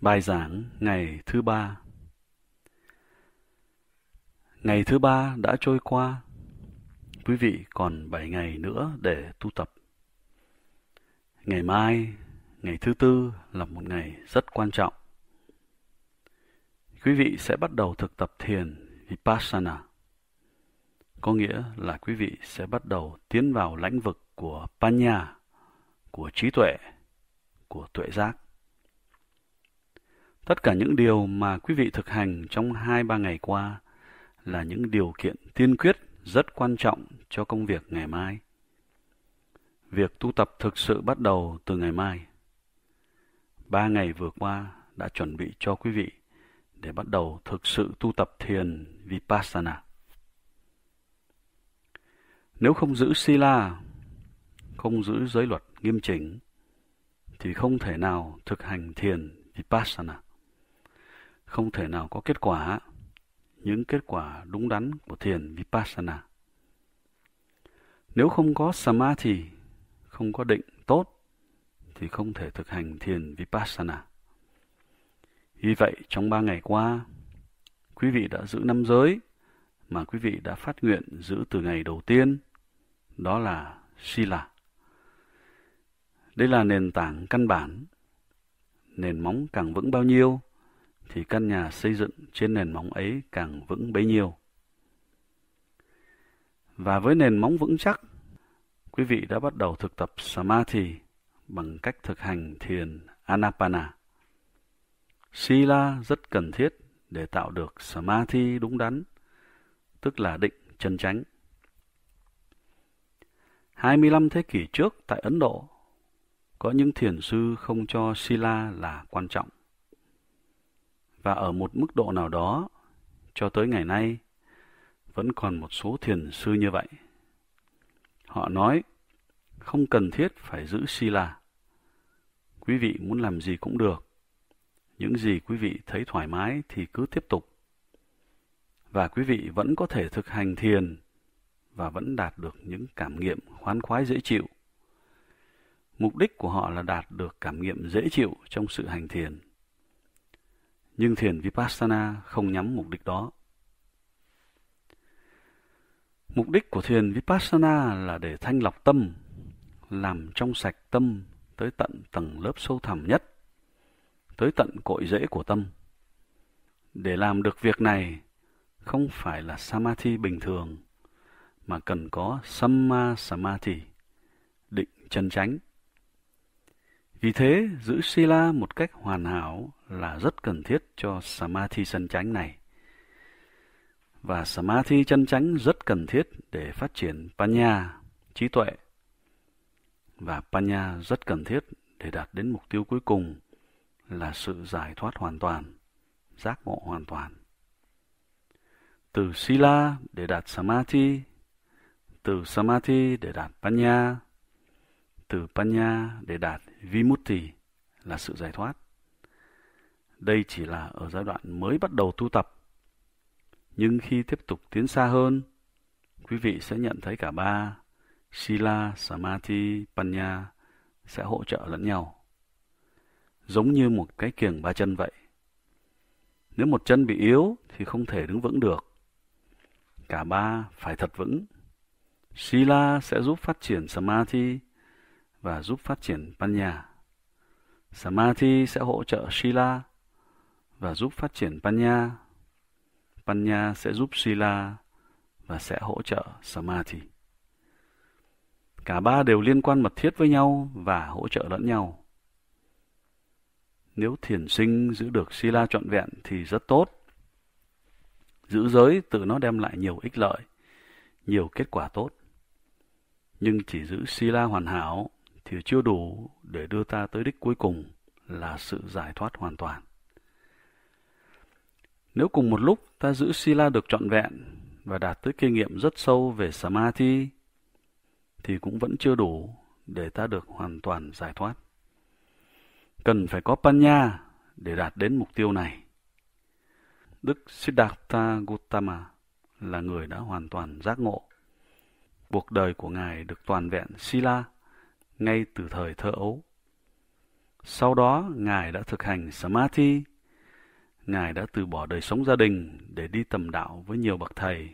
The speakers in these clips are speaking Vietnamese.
Bài giảng ngày thứ ba Ngày thứ ba đã trôi qua. Quý vị còn bảy ngày nữa để tu tập. Ngày mai, ngày thứ tư là một ngày rất quan trọng. Quý vị sẽ bắt đầu thực tập thiền Vipassana. Có nghĩa là quý vị sẽ bắt đầu tiến vào lãnh vực của Panya, của trí tuệ, của tuệ giác. Tất cả những điều mà quý vị thực hành trong hai ba ngày qua là những điều kiện tiên quyết rất quan trọng cho công việc ngày mai. Việc tu tập thực sự bắt đầu từ ngày mai. Ba ngày vừa qua đã chuẩn bị cho quý vị để bắt đầu thực sự tu tập thiền Vipassana. Nếu không giữ Sila, không giữ giới luật nghiêm chỉnh, thì không thể nào thực hành thiền Vipassana không thể nào có kết quả những kết quả đúng đắn của thiền Vipassana. Nếu không có Samadhi, không có định tốt, thì không thể thực hành thiền Vipassana. Vì vậy, trong ba ngày qua, quý vị đã giữ năm giới mà quý vị đã phát nguyện giữ từ ngày đầu tiên, đó là Sila. Đây là nền tảng căn bản. Nền móng càng vững bao nhiêu, thì căn nhà xây dựng trên nền móng ấy càng vững bấy nhiêu. Và với nền móng vững chắc, quý vị đã bắt đầu thực tập Samadhi bằng cách thực hành thiền Anapana. Sila rất cần thiết để tạo được Samadhi đúng đắn, tức là định chân chánh. 25 thế kỷ trước tại Ấn Độ, có những thiền sư không cho Sila là quan trọng và ở một mức độ nào đó, cho tới ngày nay, vẫn còn một số thiền sư như vậy. Họ nói, không cần thiết phải giữ Sila. Quý vị muốn làm gì cũng được. Những gì quý vị thấy thoải mái thì cứ tiếp tục. Và quý vị vẫn có thể thực hành thiền và vẫn đạt được những cảm nghiệm khoan khoái dễ chịu. Mục đích của họ là đạt được cảm nghiệm dễ chịu trong sự hành thiền. Nhưng thiền Vipassana không nhắm mục đích đó. Mục đích của thiền Vipassana là để thanh lọc tâm, làm trong sạch tâm tới tận tầng lớp sâu thẳm nhất, tới tận cội rễ của tâm. Để làm được việc này không phải là samadhi bình thường, mà cần có samma samadhi, định chân chánh. Vì thế, giữ Sila một cách hoàn hảo là rất cần thiết cho Samadhi chân chánh này. Và Samadhi chân chánh rất cần thiết để phát triển Panya, trí tuệ. Và Panya rất cần thiết để đạt đến mục tiêu cuối cùng là sự giải thoát hoàn toàn, giác ngộ hoàn toàn. Từ Sila để đạt Samadhi, từ Samadhi để đạt Panya, từ Panya để đạt Vimutti là sự giải thoát. Đây chỉ là ở giai đoạn mới bắt đầu tu tập. Nhưng khi tiếp tục tiến xa hơn, quý vị sẽ nhận thấy cả ba Sila, Samadhi, Panya sẽ hỗ trợ lẫn nhau. Giống như một cái kiềng ba chân vậy. Nếu một chân bị yếu thì không thể đứng vững được. Cả ba phải thật vững. Sila sẽ giúp phát triển Samadhi, và giúp phát triển Panya. Samadhi sẽ hỗ trợ Sila và giúp phát triển Panya. Panya sẽ giúp Sila và sẽ hỗ trợ Samadhi. Cả ba đều liên quan mật thiết với nhau và hỗ trợ lẫn nhau. Nếu thiền sinh giữ được Sila trọn vẹn thì rất tốt. Giữ giới tự nó đem lại nhiều ích lợi, nhiều kết quả tốt. Nhưng chỉ giữ Sila hoàn hảo thì chưa đủ để đưa ta tới đích cuối cùng là sự giải thoát hoàn toàn. Nếu cùng một lúc ta giữ Sila được trọn vẹn và đạt tới kinh nghiệm rất sâu về Samadhi, thì cũng vẫn chưa đủ để ta được hoàn toàn giải thoát. Cần phải có Panya để đạt đến mục tiêu này. Đức Siddhartha Gautama là người đã hoàn toàn giác ngộ. Cuộc đời của Ngài được toàn vẹn Sila, ngay từ thời thơ ấu. Sau đó, Ngài đã thực hành Samadhi. Ngài đã từ bỏ đời sống gia đình để đi tầm đạo với nhiều bậc thầy.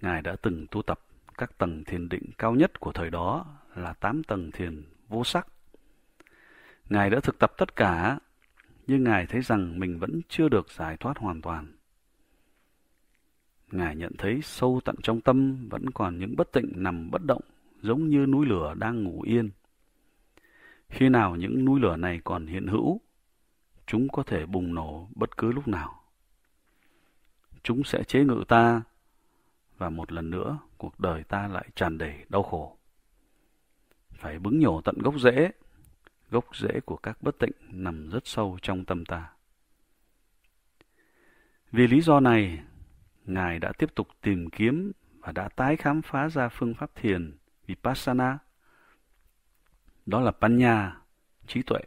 Ngài đã từng tu tập các tầng thiền định cao nhất của thời đó là tám tầng thiền vô sắc. Ngài đã thực tập tất cả, nhưng Ngài thấy rằng mình vẫn chưa được giải thoát hoàn toàn. Ngài nhận thấy sâu tận trong tâm vẫn còn những bất tịnh nằm bất động giống như núi lửa đang ngủ yên. Khi nào những núi lửa này còn hiện hữu, chúng có thể bùng nổ bất cứ lúc nào. Chúng sẽ chế ngự ta, và một lần nữa cuộc đời ta lại tràn đầy đau khổ. Phải bứng nhổ tận gốc rễ, gốc rễ của các bất tịnh nằm rất sâu trong tâm ta. Vì lý do này, Ngài đã tiếp tục tìm kiếm và đã tái khám phá ra phương pháp thiền Vipassana. Đó là Panya, trí tuệ.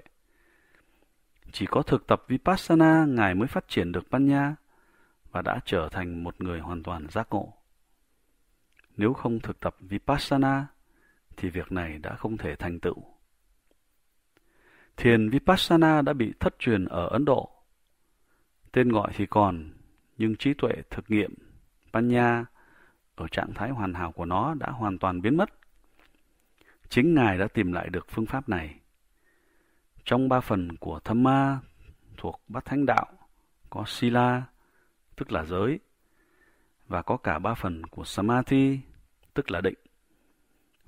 Chỉ có thực tập Vipassana, Ngài mới phát triển được Panya và đã trở thành một người hoàn toàn giác ngộ. Nếu không thực tập Vipassana, thì việc này đã không thể thành tựu. Thiền Vipassana đã bị thất truyền ở Ấn Độ. Tên gọi thì còn, nhưng trí tuệ thực nghiệm, Panya ở trạng thái hoàn hảo của nó đã hoàn toàn biến mất. Chính Ngài đã tìm lại được phương pháp này. Trong ba phần của Thâm Ma thuộc Bát Thánh Đạo có Sila, tức là giới, và có cả ba phần của samathi tức là định,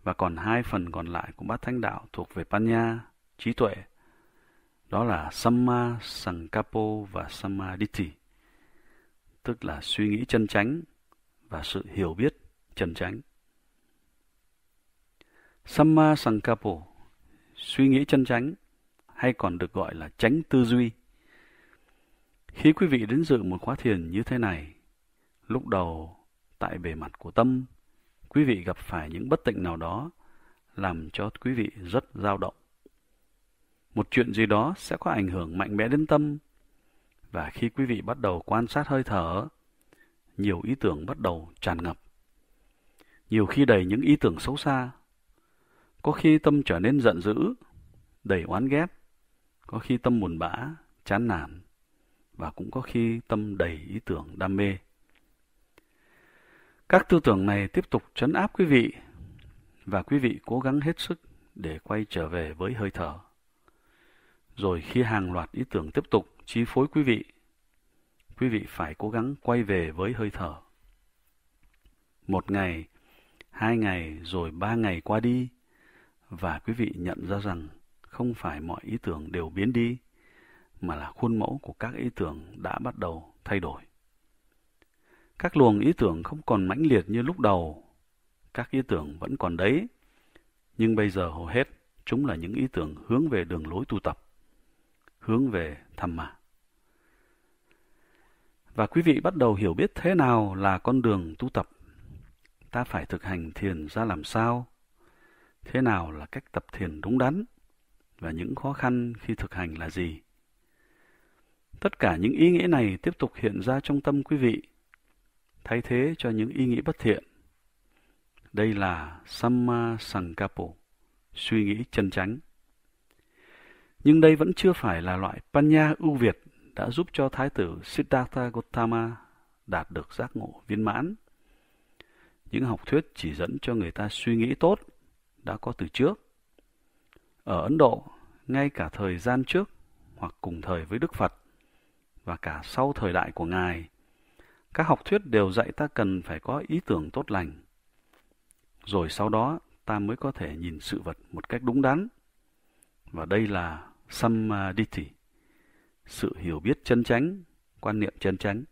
và còn hai phần còn lại của Bát Thánh Đạo thuộc về Panya, trí tuệ, đó là Samma Sankapo và Samadhi, tức là suy nghĩ chân chánh và sự hiểu biết chân chánh. Samma Sankapo, suy nghĩ chân chánh, hay còn được gọi là tránh tư duy. Khi quý vị đến dự một khóa thiền như thế này, lúc đầu tại bề mặt của tâm, quý vị gặp phải những bất tịnh nào đó làm cho quý vị rất dao động. Một chuyện gì đó sẽ có ảnh hưởng mạnh mẽ đến tâm và khi quý vị bắt đầu quan sát hơi thở, nhiều ý tưởng bắt đầu tràn ngập. Nhiều khi đầy những ý tưởng xấu xa, có khi tâm trở nên giận dữ, đầy oán ghét, có khi tâm buồn bã, chán nản, và cũng có khi tâm đầy ý tưởng đam mê. Các tư tưởng này tiếp tục chấn áp quý vị, và quý vị cố gắng hết sức để quay trở về với hơi thở. Rồi khi hàng loạt ý tưởng tiếp tục chi phối quý vị, quý vị phải cố gắng quay về với hơi thở. Một ngày, hai ngày rồi ba ngày qua đi, và quý vị nhận ra rằng không phải mọi ý tưởng đều biến đi, mà là khuôn mẫu của các ý tưởng đã bắt đầu thay đổi. Các luồng ý tưởng không còn mãnh liệt như lúc đầu, các ý tưởng vẫn còn đấy, nhưng bây giờ hầu hết chúng là những ý tưởng hướng về đường lối tu tập, hướng về thầm mà. Và quý vị bắt đầu hiểu biết thế nào là con đường tu tập. Ta phải thực hành thiền ra làm sao, thế nào là cách tập thiền đúng đắn và những khó khăn khi thực hành là gì. Tất cả những ý nghĩa này tiếp tục hiện ra trong tâm quý vị, thay thế cho những ý nghĩ bất thiện. Đây là Samma Sankapo, suy nghĩ chân chánh. Nhưng đây vẫn chưa phải là loại Panya ưu việt đã giúp cho Thái tử Siddhartha Gautama đạt được giác ngộ viên mãn. Những học thuyết chỉ dẫn cho người ta suy nghĩ tốt đã có từ trước. Ở Ấn Độ, ngay cả thời gian trước hoặc cùng thời với Đức Phật và cả sau thời đại của Ngài, các học thuyết đều dạy ta cần phải có ý tưởng tốt lành. Rồi sau đó ta mới có thể nhìn sự vật một cách đúng đắn. Và đây là Samadhi, sự hiểu biết chân chánh, quan niệm chân chánh.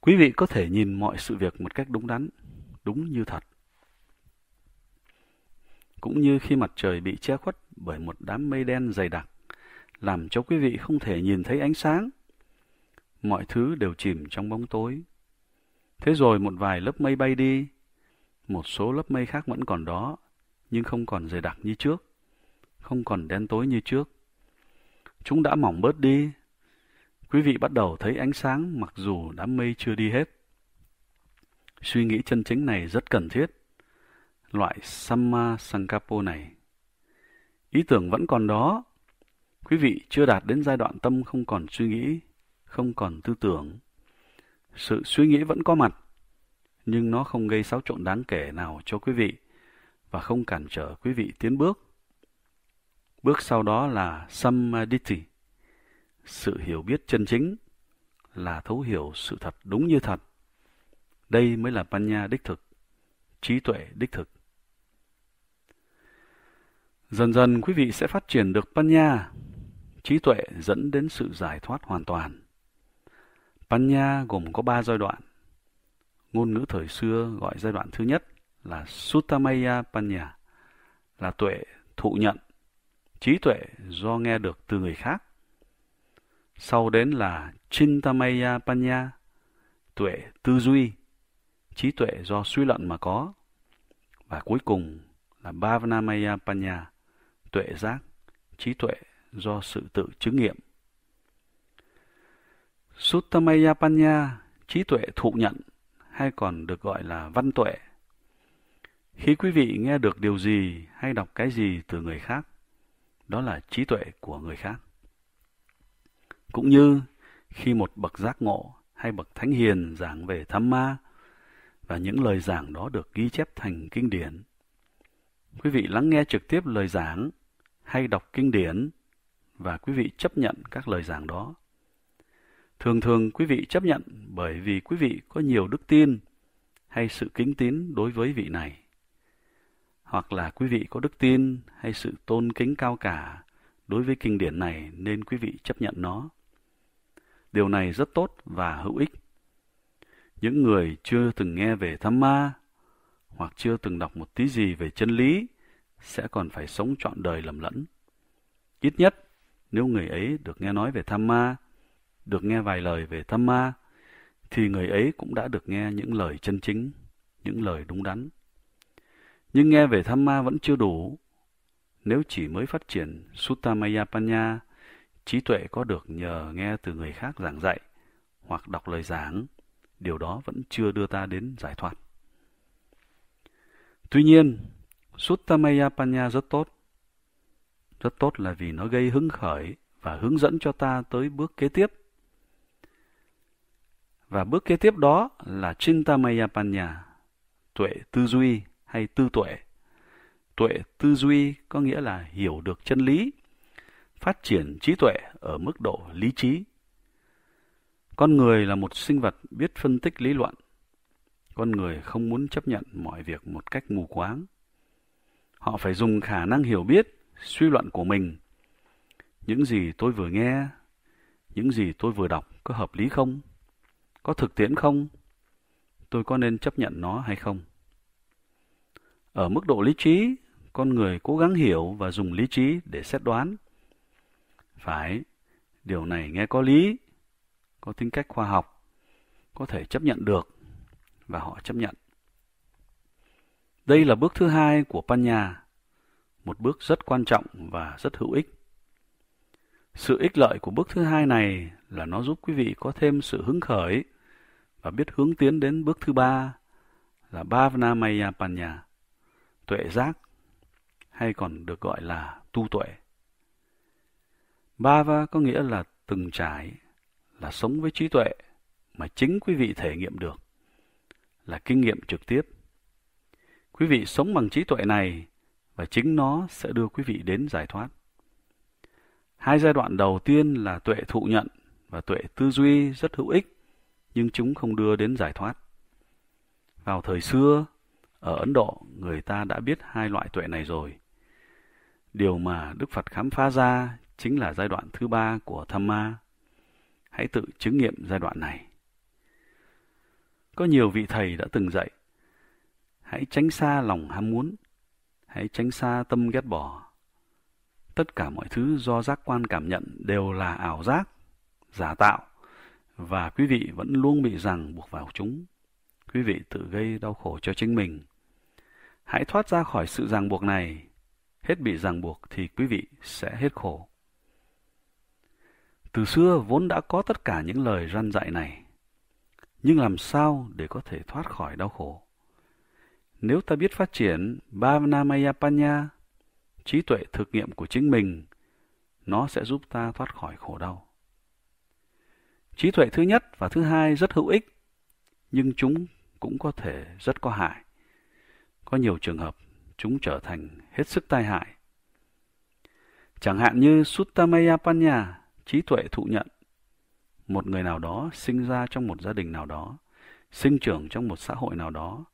Quý vị có thể nhìn mọi sự việc một cách đúng đắn, đúng như thật cũng như khi mặt trời bị che khuất bởi một đám mây đen dày đặc, làm cho quý vị không thể nhìn thấy ánh sáng. Mọi thứ đều chìm trong bóng tối. Thế rồi một vài lớp mây bay đi, một số lớp mây khác vẫn còn đó, nhưng không còn dày đặc như trước, không còn đen tối như trước. Chúng đã mỏng bớt đi. Quý vị bắt đầu thấy ánh sáng mặc dù đám mây chưa đi hết. Suy nghĩ chân chính này rất cần thiết loại Samma Sankapo này. Ý tưởng vẫn còn đó. Quý vị chưa đạt đến giai đoạn tâm không còn suy nghĩ, không còn tư tưởng. Sự suy nghĩ vẫn có mặt, nhưng nó không gây xáo trộn đáng kể nào cho quý vị và không cản trở quý vị tiến bước. Bước sau đó là Samadhi, sự hiểu biết chân chính, là thấu hiểu sự thật đúng như thật. Đây mới là Panya đích thực, trí tuệ đích thực. Dần dần quý vị sẽ phát triển được Panya, trí tuệ dẫn đến sự giải thoát hoàn toàn. Panya gồm có ba giai đoạn. Ngôn ngữ thời xưa gọi giai đoạn thứ nhất là sutamaya Panya, là tuệ thụ nhận, trí tuệ do nghe được từ người khác. Sau đến là Chintamaya Panya, tuệ tư duy, trí tuệ do suy luận mà có. Và cuối cùng là Bhavanamaya Panya, tuệ giác, trí tuệ do sự tự chứng nghiệm. Suttamaya Panya, trí tuệ thụ nhận, hay còn được gọi là văn tuệ. Khi quý vị nghe được điều gì hay đọc cái gì từ người khác, đó là trí tuệ của người khác. Cũng như khi một bậc giác ngộ hay bậc thánh hiền giảng về tham ma và những lời giảng đó được ghi chép thành kinh điển. Quý vị lắng nghe trực tiếp lời giảng hay đọc kinh điển và quý vị chấp nhận các lời giảng đó. Thường thường quý vị chấp nhận bởi vì quý vị có nhiều đức tin hay sự kính tín đối với vị này. Hoặc là quý vị có đức tin hay sự tôn kính cao cả đối với kinh điển này nên quý vị chấp nhận nó. Điều này rất tốt và hữu ích. Những người chưa từng nghe về tham ma hoặc chưa từng đọc một tí gì về chân lý sẽ còn phải sống trọn đời lầm lẫn. Ít nhất, nếu người ấy được nghe nói về tham ma, được nghe vài lời về tham ma, thì người ấy cũng đã được nghe những lời chân chính, những lời đúng đắn. Nhưng nghe về tham ma vẫn chưa đủ. Nếu chỉ mới phát triển sutamaya panya, trí tuệ có được nhờ nghe từ người khác giảng dạy hoặc đọc lời giảng, điều đó vẫn chưa đưa ta đến giải thoát. Tuy nhiên, Suttamaya rất tốt. Rất tốt là vì nó gây hứng khởi và hướng dẫn cho ta tới bước kế tiếp. Và bước kế tiếp đó là Chintamaya Panya, tuệ tư duy hay tư tuệ. Tuệ tư duy có nghĩa là hiểu được chân lý, phát triển trí tuệ ở mức độ lý trí. Con người là một sinh vật biết phân tích lý luận. Con người không muốn chấp nhận mọi việc một cách mù quáng Họ phải dùng khả năng hiểu biết, suy luận của mình. Những gì tôi vừa nghe, những gì tôi vừa đọc có hợp lý không? Có thực tiễn không? Tôi có nên chấp nhận nó hay không? Ở mức độ lý trí, con người cố gắng hiểu và dùng lý trí để xét đoán. Phải, điều này nghe có lý, có tính cách khoa học, có thể chấp nhận được và họ chấp nhận. Đây là bước thứ hai của Panya, một bước rất quan trọng và rất hữu ích. Sự ích lợi của bước thứ hai này là nó giúp quý vị có thêm sự hứng khởi và biết hướng tiến đến bước thứ ba là maya Panya, tuệ giác hay còn được gọi là tu tuệ. Bhava có nghĩa là từng trải, là sống với trí tuệ mà chính quý vị thể nghiệm được, là kinh nghiệm trực tiếp. Quý vị sống bằng trí tuệ này và chính nó sẽ đưa quý vị đến giải thoát. Hai giai đoạn đầu tiên là tuệ thụ nhận và tuệ tư duy rất hữu ích, nhưng chúng không đưa đến giải thoát. Vào thời xưa, ở Ấn Độ, người ta đã biết hai loại tuệ này rồi. Điều mà Đức Phật khám phá ra chính là giai đoạn thứ ba của tham ma. Hãy tự chứng nghiệm giai đoạn này. Có nhiều vị thầy đã từng dạy Hãy tránh xa lòng ham muốn, hãy tránh xa tâm ghét bỏ. Tất cả mọi thứ do giác quan cảm nhận đều là ảo giác, giả tạo, và quý vị vẫn luôn bị ràng buộc vào chúng. Quý vị tự gây đau khổ cho chính mình. Hãy thoát ra khỏi sự ràng buộc này. Hết bị ràng buộc thì quý vị sẽ hết khổ. Từ xưa vốn đã có tất cả những lời răn dạy này. Nhưng làm sao để có thể thoát khỏi đau khổ? Nếu ta biết phát triển Bhavanamaya trí tuệ thực nghiệm của chính mình, nó sẽ giúp ta thoát khỏi khổ đau. Trí tuệ thứ nhất và thứ hai rất hữu ích, nhưng chúng cũng có thể rất có hại. Có nhiều trường hợp chúng trở thành hết sức tai hại. Chẳng hạn như Suttamaya Panya, trí tuệ thụ nhận. Một người nào đó sinh ra trong một gia đình nào đó, sinh trưởng trong một xã hội nào đó,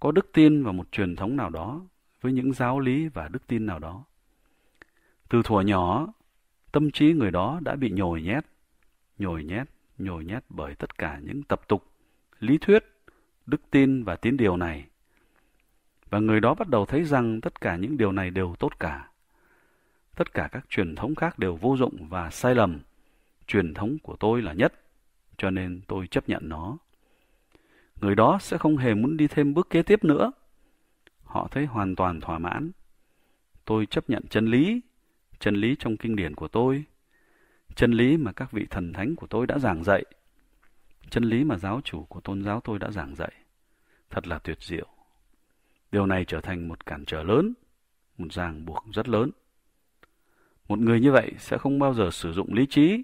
có đức tin và một truyền thống nào đó với những giáo lý và đức tin nào đó. Từ thuở nhỏ, tâm trí người đó đã bị nhồi nhét, nhồi nhét, nhồi nhét bởi tất cả những tập tục, lý thuyết, đức tin và tín điều này. Và người đó bắt đầu thấy rằng tất cả những điều này đều tốt cả. Tất cả các truyền thống khác đều vô dụng và sai lầm. Truyền thống của tôi là nhất, cho nên tôi chấp nhận nó người đó sẽ không hề muốn đi thêm bước kế tiếp nữa. Họ thấy hoàn toàn thỏa mãn. Tôi chấp nhận chân lý, chân lý trong kinh điển của tôi, chân lý mà các vị thần thánh của tôi đã giảng dạy, chân lý mà giáo chủ của tôn giáo tôi đã giảng dạy. Thật là tuyệt diệu. Điều này trở thành một cản trở lớn, một ràng buộc rất lớn. Một người như vậy sẽ không bao giờ sử dụng lý trí,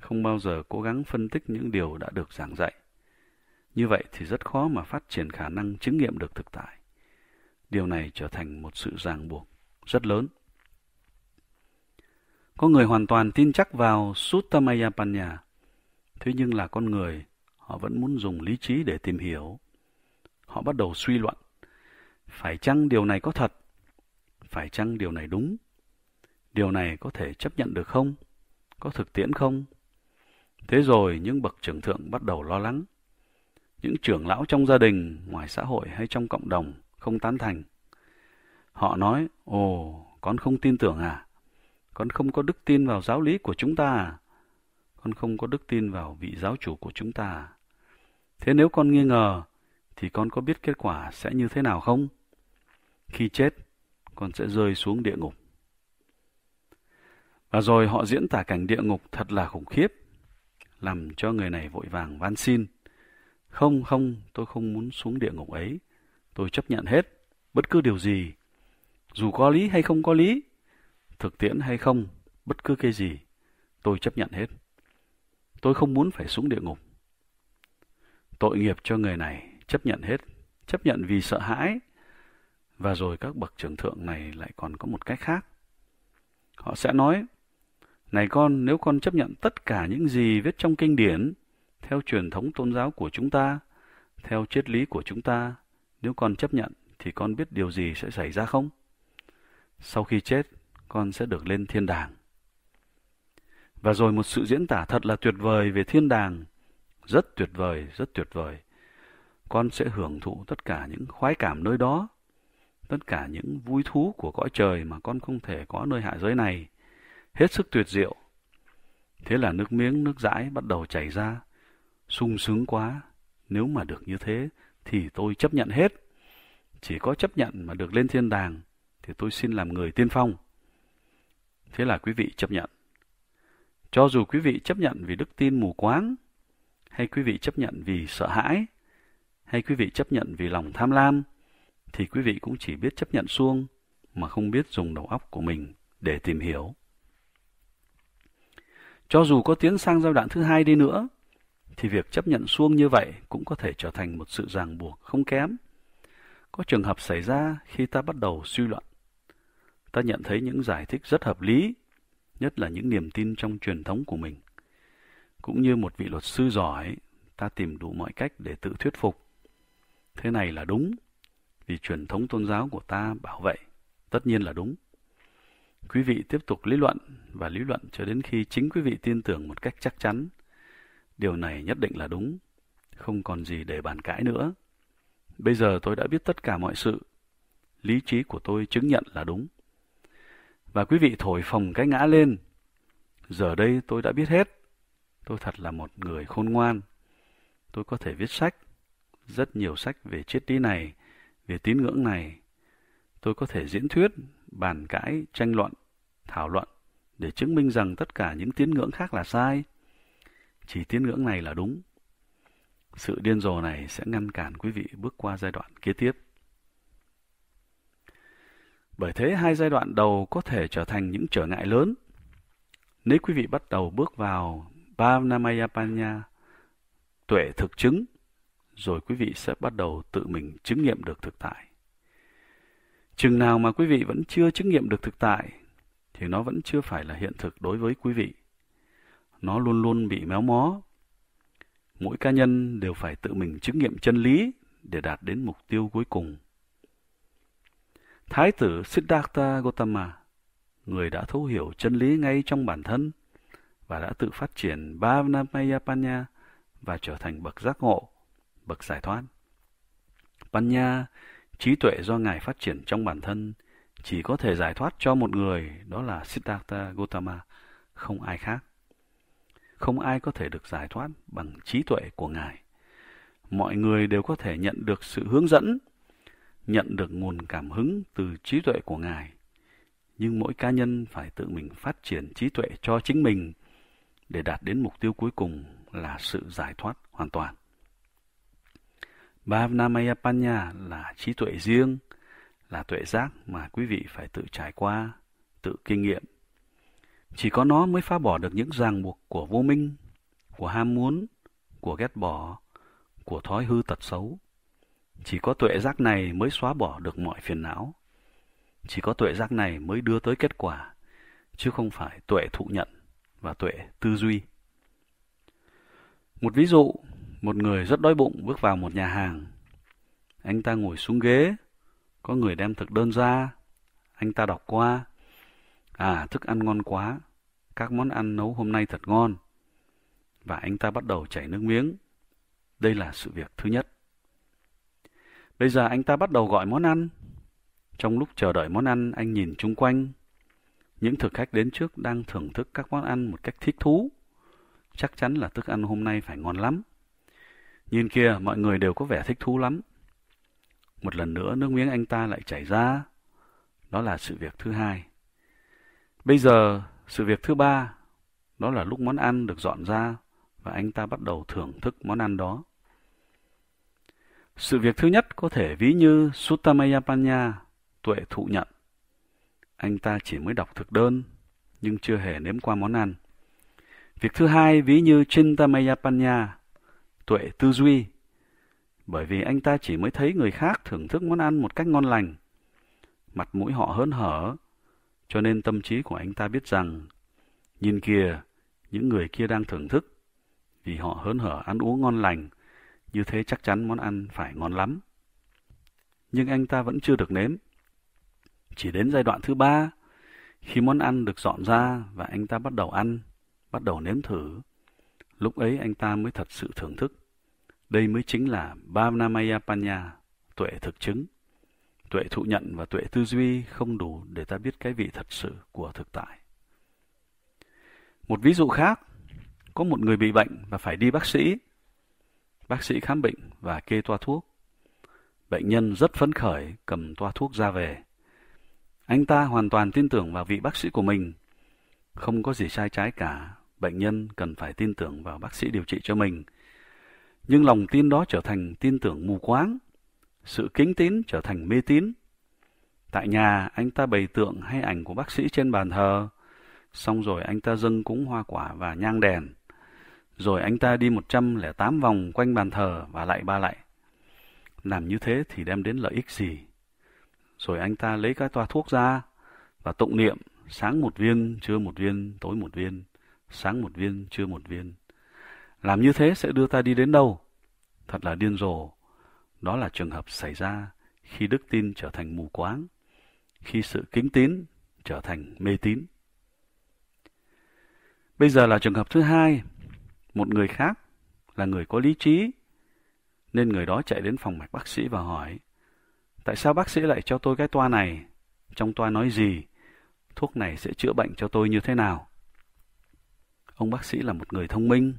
không bao giờ cố gắng phân tích những điều đã được giảng dạy. Như vậy thì rất khó mà phát triển khả năng chứng nghiệm được thực tại. Điều này trở thành một sự ràng buộc rất lớn. Có người hoàn toàn tin chắc vào Suttamaya Panya, thế nhưng là con người, họ vẫn muốn dùng lý trí để tìm hiểu. Họ bắt đầu suy luận, phải chăng điều này có thật? Phải chăng điều này đúng? Điều này có thể chấp nhận được không? Có thực tiễn không? Thế rồi những bậc trưởng thượng bắt đầu lo lắng những trưởng lão trong gia đình, ngoài xã hội hay trong cộng đồng không tán thành. Họ nói, ồ, con không tin tưởng à? Con không có đức tin vào giáo lý của chúng ta à? Con không có đức tin vào vị giáo chủ của chúng ta à? Thế nếu con nghi ngờ, thì con có biết kết quả sẽ như thế nào không? Khi chết, con sẽ rơi xuống địa ngục. Và rồi họ diễn tả cảnh địa ngục thật là khủng khiếp, làm cho người này vội vàng van xin. Không, không, tôi không muốn xuống địa ngục ấy. Tôi chấp nhận hết, bất cứ điều gì. Dù có lý hay không có lý, thực tiễn hay không, bất cứ cái gì, tôi chấp nhận hết. Tôi không muốn phải xuống địa ngục. Tội nghiệp cho người này, chấp nhận hết, chấp nhận vì sợ hãi. Và rồi các bậc trưởng thượng này lại còn có một cách khác. Họ sẽ nói, này con, nếu con chấp nhận tất cả những gì viết trong kinh điển, theo truyền thống tôn giáo của chúng ta, theo triết lý của chúng ta, nếu con chấp nhận thì con biết điều gì sẽ xảy ra không? Sau khi chết, con sẽ được lên thiên đàng. Và rồi một sự diễn tả thật là tuyệt vời về thiên đàng, rất tuyệt vời, rất tuyệt vời. Con sẽ hưởng thụ tất cả những khoái cảm nơi đó, tất cả những vui thú của cõi trời mà con không thể có nơi hạ giới này, hết sức tuyệt diệu. Thế là nước miếng, nước dãi bắt đầu chảy ra, sung sướng quá. Nếu mà được như thế thì tôi chấp nhận hết. Chỉ có chấp nhận mà được lên thiên đàng thì tôi xin làm người tiên phong. Thế là quý vị chấp nhận. Cho dù quý vị chấp nhận vì đức tin mù quáng, hay quý vị chấp nhận vì sợ hãi, hay quý vị chấp nhận vì lòng tham lam, thì quý vị cũng chỉ biết chấp nhận xuông mà không biết dùng đầu óc của mình để tìm hiểu. Cho dù có tiến sang giai đoạn thứ hai đi nữa, thì việc chấp nhận xuông như vậy cũng có thể trở thành một sự ràng buộc không kém. Có trường hợp xảy ra khi ta bắt đầu suy luận. Ta nhận thấy những giải thích rất hợp lý, nhất là những niềm tin trong truyền thống của mình. Cũng như một vị luật sư giỏi, ta tìm đủ mọi cách để tự thuyết phục. Thế này là đúng, vì truyền thống tôn giáo của ta bảo vậy, tất nhiên là đúng. Quý vị tiếp tục lý luận và lý luận cho đến khi chính quý vị tin tưởng một cách chắc chắn Điều này nhất định là đúng, không còn gì để bàn cãi nữa. Bây giờ tôi đã biết tất cả mọi sự, lý trí của tôi chứng nhận là đúng. Và quý vị thổi phòng cái ngã lên, giờ đây tôi đã biết hết. Tôi thật là một người khôn ngoan. Tôi có thể viết sách, rất nhiều sách về triết lý này, về tín ngưỡng này. Tôi có thể diễn thuyết, bàn cãi, tranh luận, thảo luận để chứng minh rằng tất cả những tín ngưỡng khác là sai. Chỉ tín ngưỡng này là đúng. Sự điên rồ này sẽ ngăn cản quý vị bước qua giai đoạn kế tiếp. Bởi thế hai giai đoạn đầu có thể trở thành những trở ngại lớn. Nếu quý vị bắt đầu bước vào Bhavnamayapanya, tuệ thực chứng, rồi quý vị sẽ bắt đầu tự mình chứng nghiệm được thực tại. Chừng nào mà quý vị vẫn chưa chứng nghiệm được thực tại, thì nó vẫn chưa phải là hiện thực đối với quý vị nó luôn luôn bị méo mó. Mỗi cá nhân đều phải tự mình chứng nghiệm chân lý để đạt đến mục tiêu cuối cùng. Thái tử Siddhartha Gautama, người đã thấu hiểu chân lý ngay trong bản thân và đã tự phát triển Bhavanamaya Panya và trở thành bậc giác ngộ, bậc giải thoát. Panya, trí tuệ do Ngài phát triển trong bản thân, chỉ có thể giải thoát cho một người, đó là Siddhartha Gautama, không ai khác không ai có thể được giải thoát bằng trí tuệ của Ngài. Mọi người đều có thể nhận được sự hướng dẫn, nhận được nguồn cảm hứng từ trí tuệ của Ngài. Nhưng mỗi cá nhân phải tự mình phát triển trí tuệ cho chính mình để đạt đến mục tiêu cuối cùng là sự giải thoát hoàn toàn. Bhavanamaya Panya là trí tuệ riêng, là tuệ giác mà quý vị phải tự trải qua, tự kinh nghiệm chỉ có nó mới phá bỏ được những ràng buộc của vô minh, của ham muốn, của ghét bỏ, của thói hư tật xấu. Chỉ có tuệ giác này mới xóa bỏ được mọi phiền não. Chỉ có tuệ giác này mới đưa tới kết quả, chứ không phải tuệ thụ nhận và tuệ tư duy. Một ví dụ, một người rất đói bụng bước vào một nhà hàng. Anh ta ngồi xuống ghế, có người đem thực đơn ra, anh ta đọc qua, À, thức ăn ngon quá. Các món ăn nấu hôm nay thật ngon. Và anh ta bắt đầu chảy nước miếng. Đây là sự việc thứ nhất. Bây giờ anh ta bắt đầu gọi món ăn. Trong lúc chờ đợi món ăn, anh nhìn chung quanh. Những thực khách đến trước đang thưởng thức các món ăn một cách thích thú. Chắc chắn là thức ăn hôm nay phải ngon lắm. Nhìn kia, mọi người đều có vẻ thích thú lắm. Một lần nữa, nước miếng anh ta lại chảy ra. Đó là sự việc thứ hai. Bây giờ, sự việc thứ ba, đó là lúc món ăn được dọn ra và anh ta bắt đầu thưởng thức món ăn đó. Sự việc thứ nhất có thể ví như Sutamaya Panya, tuệ thụ nhận. Anh ta chỉ mới đọc thực đơn, nhưng chưa hề nếm qua món ăn. Việc thứ hai ví như Chintamaya Panya, tuệ tư duy, bởi vì anh ta chỉ mới thấy người khác thưởng thức món ăn một cách ngon lành. Mặt mũi họ hớn hở, cho nên tâm trí của anh ta biết rằng, nhìn kìa, những người kia đang thưởng thức, vì họ hớn hở ăn uống ngon lành, như thế chắc chắn món ăn phải ngon lắm. Nhưng anh ta vẫn chưa được nếm. Chỉ đến giai đoạn thứ ba, khi món ăn được dọn ra và anh ta bắt đầu ăn, bắt đầu nếm thử, lúc ấy anh ta mới thật sự thưởng thức. Đây mới chính là Bhavnamaya Panya, tuệ thực chứng. Tuệ thụ nhận và tuệ tư duy không đủ để ta biết cái vị thật sự của thực tại. Một ví dụ khác, có một người bị bệnh và phải đi bác sĩ. Bác sĩ khám bệnh và kê toa thuốc. Bệnh nhân rất phấn khởi cầm toa thuốc ra về. Anh ta hoàn toàn tin tưởng vào vị bác sĩ của mình. Không có gì sai trái cả, bệnh nhân cần phải tin tưởng vào bác sĩ điều trị cho mình. Nhưng lòng tin đó trở thành tin tưởng mù quáng sự kính tín trở thành mê tín. Tại nhà, anh ta bày tượng hay ảnh của bác sĩ trên bàn thờ, xong rồi anh ta dâng cúng hoa quả và nhang đèn. Rồi anh ta đi 108 vòng quanh bàn thờ và lại ba lại. Làm như thế thì đem đến lợi ích gì? Rồi anh ta lấy cái toa thuốc ra và tụng niệm sáng một viên, trưa một viên, tối một viên, sáng một viên, trưa một viên. Làm như thế sẽ đưa ta đi đến đâu? Thật là điên rồ. Đó là trường hợp xảy ra khi đức tin trở thành mù quáng, khi sự kính tín trở thành mê tín. Bây giờ là trường hợp thứ hai, một người khác là người có lý trí, nên người đó chạy đến phòng mạch bác sĩ và hỏi, tại sao bác sĩ lại cho tôi cái toa này? Trong toa nói gì? Thuốc này sẽ chữa bệnh cho tôi như thế nào? Ông bác sĩ là một người thông minh.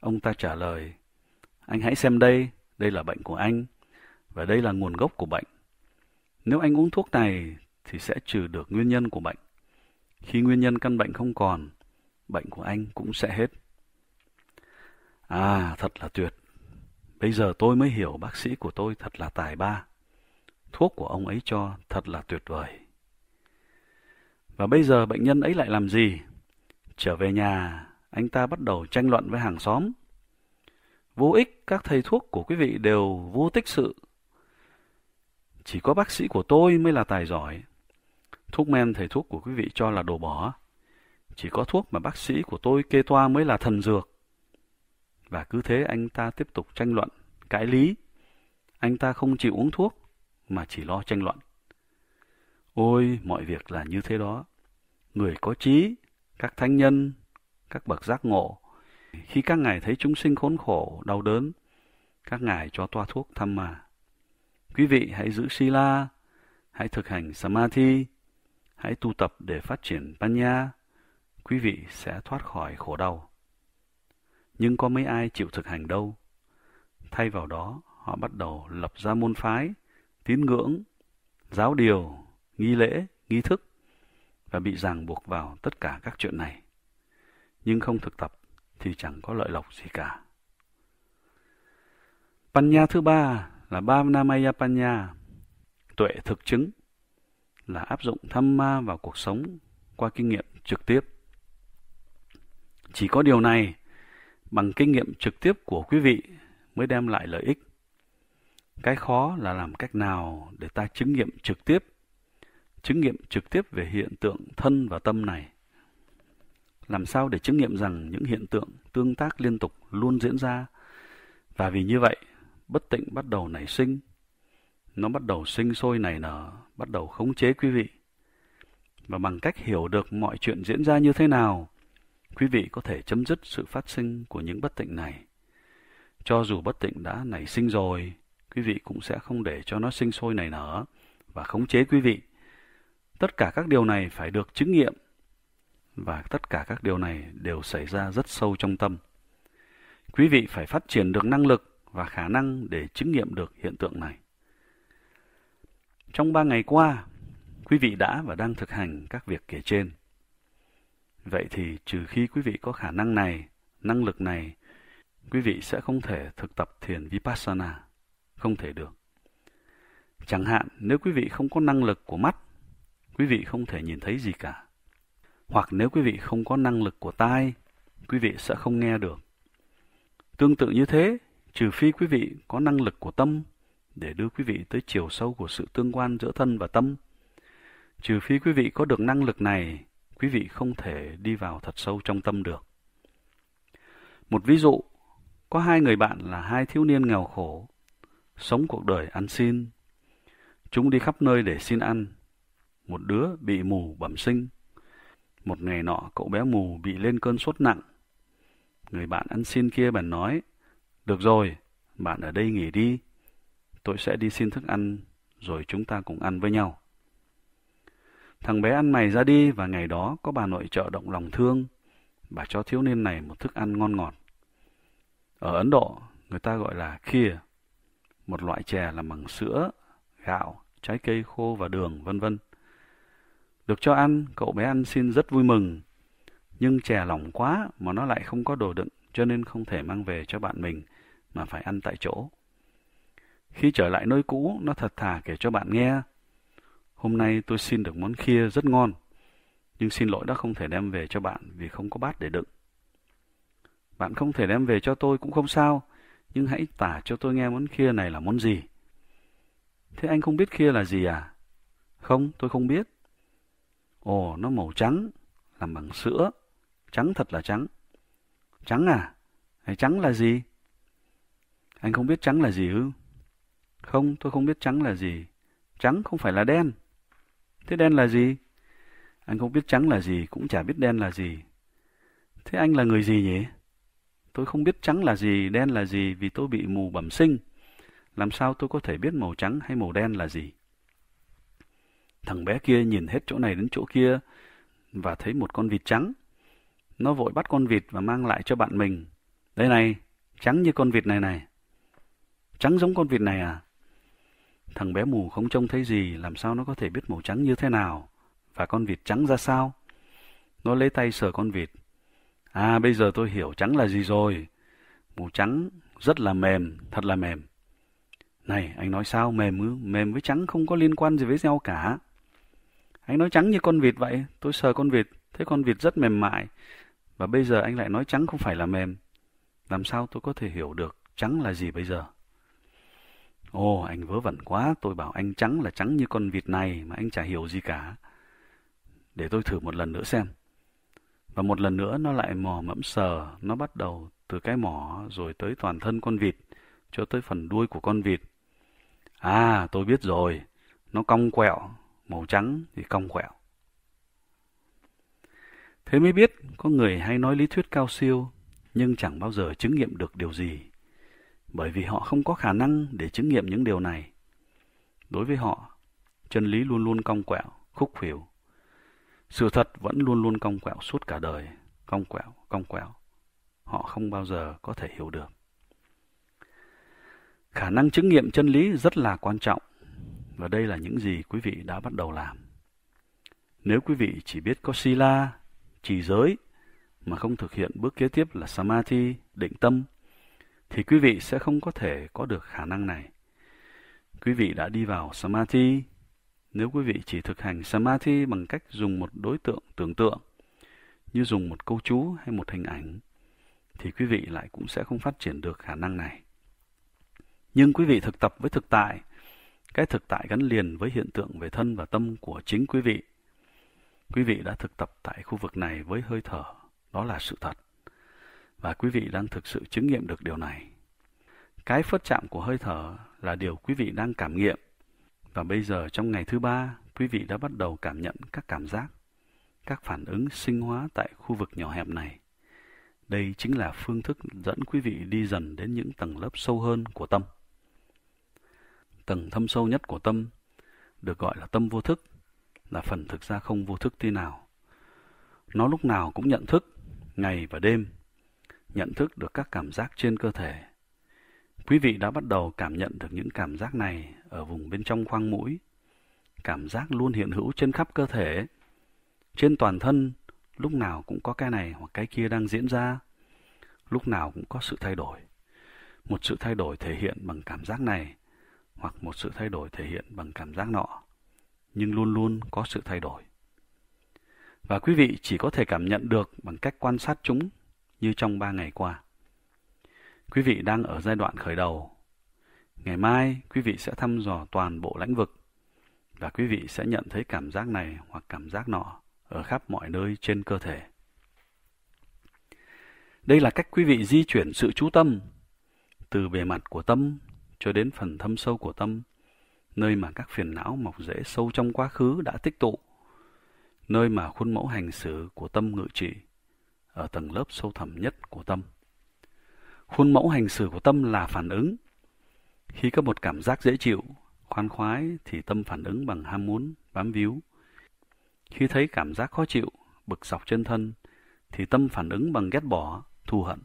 Ông ta trả lời, anh hãy xem đây, đây là bệnh của anh và đây là nguồn gốc của bệnh. Nếu anh uống thuốc này thì sẽ trừ được nguyên nhân của bệnh. Khi nguyên nhân căn bệnh không còn, bệnh của anh cũng sẽ hết. À, thật là tuyệt. Bây giờ tôi mới hiểu bác sĩ của tôi thật là tài ba. Thuốc của ông ấy cho thật là tuyệt vời. Và bây giờ bệnh nhân ấy lại làm gì? Trở về nhà, anh ta bắt đầu tranh luận với hàng xóm Vô ích các thầy thuốc của quý vị đều vô tích sự. Chỉ có bác sĩ của tôi mới là tài giỏi. Thuốc men thầy thuốc của quý vị cho là đồ bỏ. Chỉ có thuốc mà bác sĩ của tôi kê toa mới là thần dược. Và cứ thế anh ta tiếp tục tranh luận, cãi lý. Anh ta không chịu uống thuốc, mà chỉ lo tranh luận. Ôi, mọi việc là như thế đó. Người có trí, các thánh nhân, các bậc giác ngộ, khi các ngài thấy chúng sinh khốn khổ, đau đớn, các ngài cho toa thuốc thăm mà. Quý vị hãy giữ Sila, hãy thực hành Samadhi, hãy tu tập để phát triển Panya, quý vị sẽ thoát khỏi khổ đau. Nhưng có mấy ai chịu thực hành đâu. Thay vào đó, họ bắt đầu lập ra môn phái, tín ngưỡng, giáo điều, nghi lễ, nghi thức và bị ràng buộc vào tất cả các chuyện này. Nhưng không thực tập thì chẳng có lợi lộc gì cả. Panya thứ ba là Bhavnamaya Panya, tuệ thực chứng, là áp dụng tham ma vào cuộc sống qua kinh nghiệm trực tiếp. Chỉ có điều này, bằng kinh nghiệm trực tiếp của quý vị mới đem lại lợi ích. Cái khó là làm cách nào để ta chứng nghiệm trực tiếp, chứng nghiệm trực tiếp về hiện tượng thân và tâm này. Làm sao để chứng nghiệm rằng những hiện tượng tương tác liên tục luôn diễn ra và vì như vậy bất tịnh bắt đầu nảy sinh. Nó bắt đầu sinh sôi nảy nở, bắt đầu khống chế quý vị. Và bằng cách hiểu được mọi chuyện diễn ra như thế nào, quý vị có thể chấm dứt sự phát sinh của những bất tịnh này. Cho dù bất tịnh đã nảy sinh rồi, quý vị cũng sẽ không để cho nó sinh sôi nảy nở và khống chế quý vị. Tất cả các điều này phải được chứng nghiệm và tất cả các điều này đều xảy ra rất sâu trong tâm. Quý vị phải phát triển được năng lực và khả năng để chứng nghiệm được hiện tượng này. Trong ba ngày qua, quý vị đã và đang thực hành các việc kể trên. Vậy thì trừ khi quý vị có khả năng này, năng lực này, quý vị sẽ không thể thực tập thiền Vipassana. Không thể được. Chẳng hạn nếu quý vị không có năng lực của mắt, quý vị không thể nhìn thấy gì cả hoặc nếu quý vị không có năng lực của tai, quý vị sẽ không nghe được. Tương tự như thế, trừ phi quý vị có năng lực của tâm để đưa quý vị tới chiều sâu của sự tương quan giữa thân và tâm. Trừ phi quý vị có được năng lực này, quý vị không thể đi vào thật sâu trong tâm được. Một ví dụ, có hai người bạn là hai thiếu niên nghèo khổ, sống cuộc đời ăn xin. Chúng đi khắp nơi để xin ăn. Một đứa bị mù bẩm sinh, một ngày nọ cậu bé mù bị lên cơn sốt nặng. Người bạn ăn xin kia bèn nói, Được rồi, bạn ở đây nghỉ đi. Tôi sẽ đi xin thức ăn, rồi chúng ta cùng ăn với nhau. Thằng bé ăn mày ra đi và ngày đó có bà nội trợ động lòng thương. Bà cho thiếu niên này một thức ăn ngon ngọt. Ở Ấn Độ, người ta gọi là khia, một loại chè làm bằng sữa, gạo, trái cây khô và đường, vân vân. Được cho ăn, cậu bé ăn xin rất vui mừng. Nhưng chè lỏng quá mà nó lại không có đồ đựng cho nên không thể mang về cho bạn mình mà phải ăn tại chỗ. Khi trở lại nơi cũ, nó thật thà kể cho bạn nghe. Hôm nay tôi xin được món khia rất ngon, nhưng xin lỗi đã không thể đem về cho bạn vì không có bát để đựng. Bạn không thể đem về cho tôi cũng không sao, nhưng hãy tả cho tôi nghe món khia này là món gì. Thế anh không biết khia là gì à? Không, tôi không biết. Ồ, nó màu trắng, làm bằng sữa. Trắng thật là trắng. Trắng à? Hay trắng là gì? Anh không biết trắng là gì ư? Không, tôi không biết trắng là gì. Trắng không phải là đen. Thế đen là gì? Anh không biết trắng là gì, cũng chả biết đen là gì. Thế anh là người gì nhỉ? Tôi không biết trắng là gì, đen là gì vì tôi bị mù bẩm sinh. Làm sao tôi có thể biết màu trắng hay màu đen là gì? Thằng bé kia nhìn hết chỗ này đến chỗ kia và thấy một con vịt trắng. Nó vội bắt con vịt và mang lại cho bạn mình. Đây này, trắng như con vịt này này. Trắng giống con vịt này à? Thằng bé mù không trông thấy gì, làm sao nó có thể biết màu trắng như thế nào? Và con vịt trắng ra sao? Nó lấy tay sờ con vịt. À, bây giờ tôi hiểu trắng là gì rồi. Màu trắng rất là mềm, thật là mềm. Này, anh nói sao mềm ư? Mềm với trắng không có liên quan gì với nhau cả. Anh nói trắng như con vịt vậy, tôi sờ con vịt, thấy con vịt rất mềm mại. Và bây giờ anh lại nói trắng không phải là mềm. Làm sao tôi có thể hiểu được trắng là gì bây giờ? Ồ, anh vớ vẩn quá, tôi bảo anh trắng là trắng như con vịt này mà anh chả hiểu gì cả. Để tôi thử một lần nữa xem. Và một lần nữa nó lại mò mẫm sờ, nó bắt đầu từ cái mỏ rồi tới toàn thân con vịt, cho tới phần đuôi của con vịt. À, tôi biết rồi, nó cong quẹo, màu trắng thì cong quẹo. Thế mới biết có người hay nói lý thuyết cao siêu nhưng chẳng bao giờ chứng nghiệm được điều gì bởi vì họ không có khả năng để chứng nghiệm những điều này. Đối với họ, chân lý luôn luôn cong quẹo, khúc khuỷu. Sự thật vẫn luôn luôn cong quẹo suốt cả đời, cong quẹo, cong quẹo. Họ không bao giờ có thể hiểu được. Khả năng chứng nghiệm chân lý rất là quan trọng và đây là những gì quý vị đã bắt đầu làm. Nếu quý vị chỉ biết có sila, trì giới, mà không thực hiện bước kế tiếp là samadhi, định tâm, thì quý vị sẽ không có thể có được khả năng này. Quý vị đã đi vào samadhi. Nếu quý vị chỉ thực hành samadhi bằng cách dùng một đối tượng tưởng tượng, như dùng một câu chú hay một hình ảnh, thì quý vị lại cũng sẽ không phát triển được khả năng này. Nhưng quý vị thực tập với thực tại, cái thực tại gắn liền với hiện tượng về thân và tâm của chính quý vị. Quý vị đã thực tập tại khu vực này với hơi thở, đó là sự thật. Và quý vị đang thực sự chứng nghiệm được điều này. Cái phất chạm của hơi thở là điều quý vị đang cảm nghiệm. Và bây giờ trong ngày thứ ba, quý vị đã bắt đầu cảm nhận các cảm giác, các phản ứng sinh hóa tại khu vực nhỏ hẹp này. Đây chính là phương thức dẫn quý vị đi dần đến những tầng lớp sâu hơn của tâm tầng thâm sâu nhất của tâm, được gọi là tâm vô thức, là phần thực ra không vô thức tí nào. Nó lúc nào cũng nhận thức, ngày và đêm, nhận thức được các cảm giác trên cơ thể. Quý vị đã bắt đầu cảm nhận được những cảm giác này ở vùng bên trong khoang mũi. Cảm giác luôn hiện hữu trên khắp cơ thể. Trên toàn thân, lúc nào cũng có cái này hoặc cái kia đang diễn ra. Lúc nào cũng có sự thay đổi. Một sự thay đổi thể hiện bằng cảm giác này hoặc một sự thay đổi thể hiện bằng cảm giác nọ, nhưng luôn luôn có sự thay đổi. Và quý vị chỉ có thể cảm nhận được bằng cách quan sát chúng như trong ba ngày qua. Quý vị đang ở giai đoạn khởi đầu. Ngày mai, quý vị sẽ thăm dò toàn bộ lãnh vực và quý vị sẽ nhận thấy cảm giác này hoặc cảm giác nọ ở khắp mọi nơi trên cơ thể. Đây là cách quý vị di chuyển sự chú tâm từ bề mặt của tâm cho đến phần thâm sâu của tâm, nơi mà các phiền não mọc rễ sâu trong quá khứ đã tích tụ, nơi mà khuôn mẫu hành xử của tâm ngự trị, ở tầng lớp sâu thẳm nhất của tâm. Khuôn mẫu hành xử của tâm là phản ứng. Khi có một cảm giác dễ chịu, khoan khoái thì tâm phản ứng bằng ham muốn, bám víu. Khi thấy cảm giác khó chịu, bực sọc trên thân, thì tâm phản ứng bằng ghét bỏ, thù hận.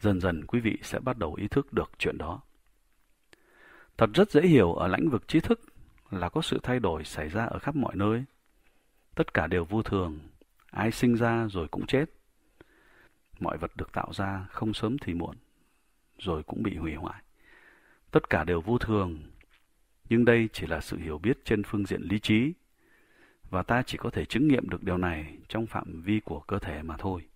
Dần dần quý vị sẽ bắt đầu ý thức được chuyện đó. Thật rất dễ hiểu ở lĩnh vực trí thức là có sự thay đổi xảy ra ở khắp mọi nơi. Tất cả đều vô thường, ai sinh ra rồi cũng chết. Mọi vật được tạo ra không sớm thì muộn, rồi cũng bị hủy hoại. Tất cả đều vô thường, nhưng đây chỉ là sự hiểu biết trên phương diện lý trí, và ta chỉ có thể chứng nghiệm được điều này trong phạm vi của cơ thể mà thôi.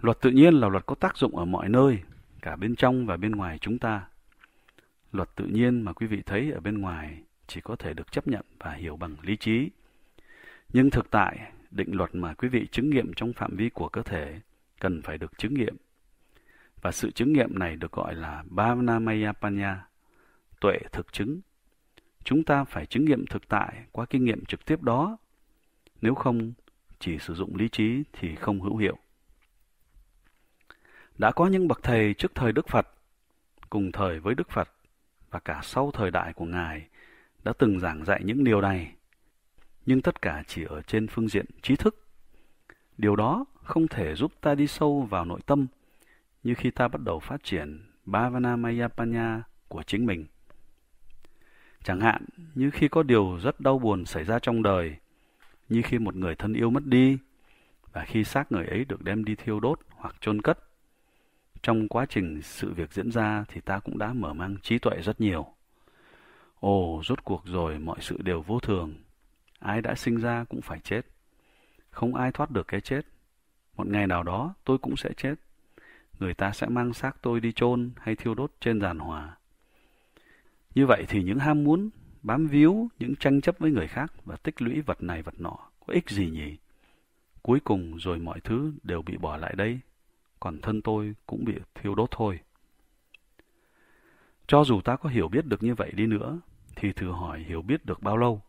Luật tự nhiên là luật có tác dụng ở mọi nơi, cả bên trong và bên ngoài chúng ta. Luật tự nhiên mà quý vị thấy ở bên ngoài chỉ có thể được chấp nhận và hiểu bằng lý trí. Nhưng thực tại, định luật mà quý vị chứng nghiệm trong phạm vi của cơ thể cần phải được chứng nghiệm. Và sự chứng nghiệm này được gọi là Bhavanamaya tuệ thực chứng. Chúng ta phải chứng nghiệm thực tại qua kinh nghiệm trực tiếp đó. Nếu không, chỉ sử dụng lý trí thì không hữu hiệu. Đã có những bậc thầy trước thời Đức Phật, cùng thời với Đức Phật, và cả sau thời đại của Ngài đã từng giảng dạy những điều này. Nhưng tất cả chỉ ở trên phương diện trí thức. Điều đó không thể giúp ta đi sâu vào nội tâm như khi ta bắt đầu phát triển Bhavana Mayapanya của chính mình. Chẳng hạn như khi có điều rất đau buồn xảy ra trong đời, như khi một người thân yêu mất đi, và khi xác người ấy được đem đi thiêu đốt hoặc chôn cất, trong quá trình sự việc diễn ra thì ta cũng đã mở mang trí tuệ rất nhiều. Ồ, rốt cuộc rồi mọi sự đều vô thường. Ai đã sinh ra cũng phải chết. Không ai thoát được cái chết. Một ngày nào đó tôi cũng sẽ chết. Người ta sẽ mang xác tôi đi chôn hay thiêu đốt trên giàn hòa. Như vậy thì những ham muốn, bám víu, những tranh chấp với người khác và tích lũy vật này vật nọ có ích gì nhỉ? Cuối cùng rồi mọi thứ đều bị bỏ lại đây còn thân tôi cũng bị thiêu đốt thôi. Cho dù ta có hiểu biết được như vậy đi nữa, thì thử hỏi hiểu biết được bao lâu.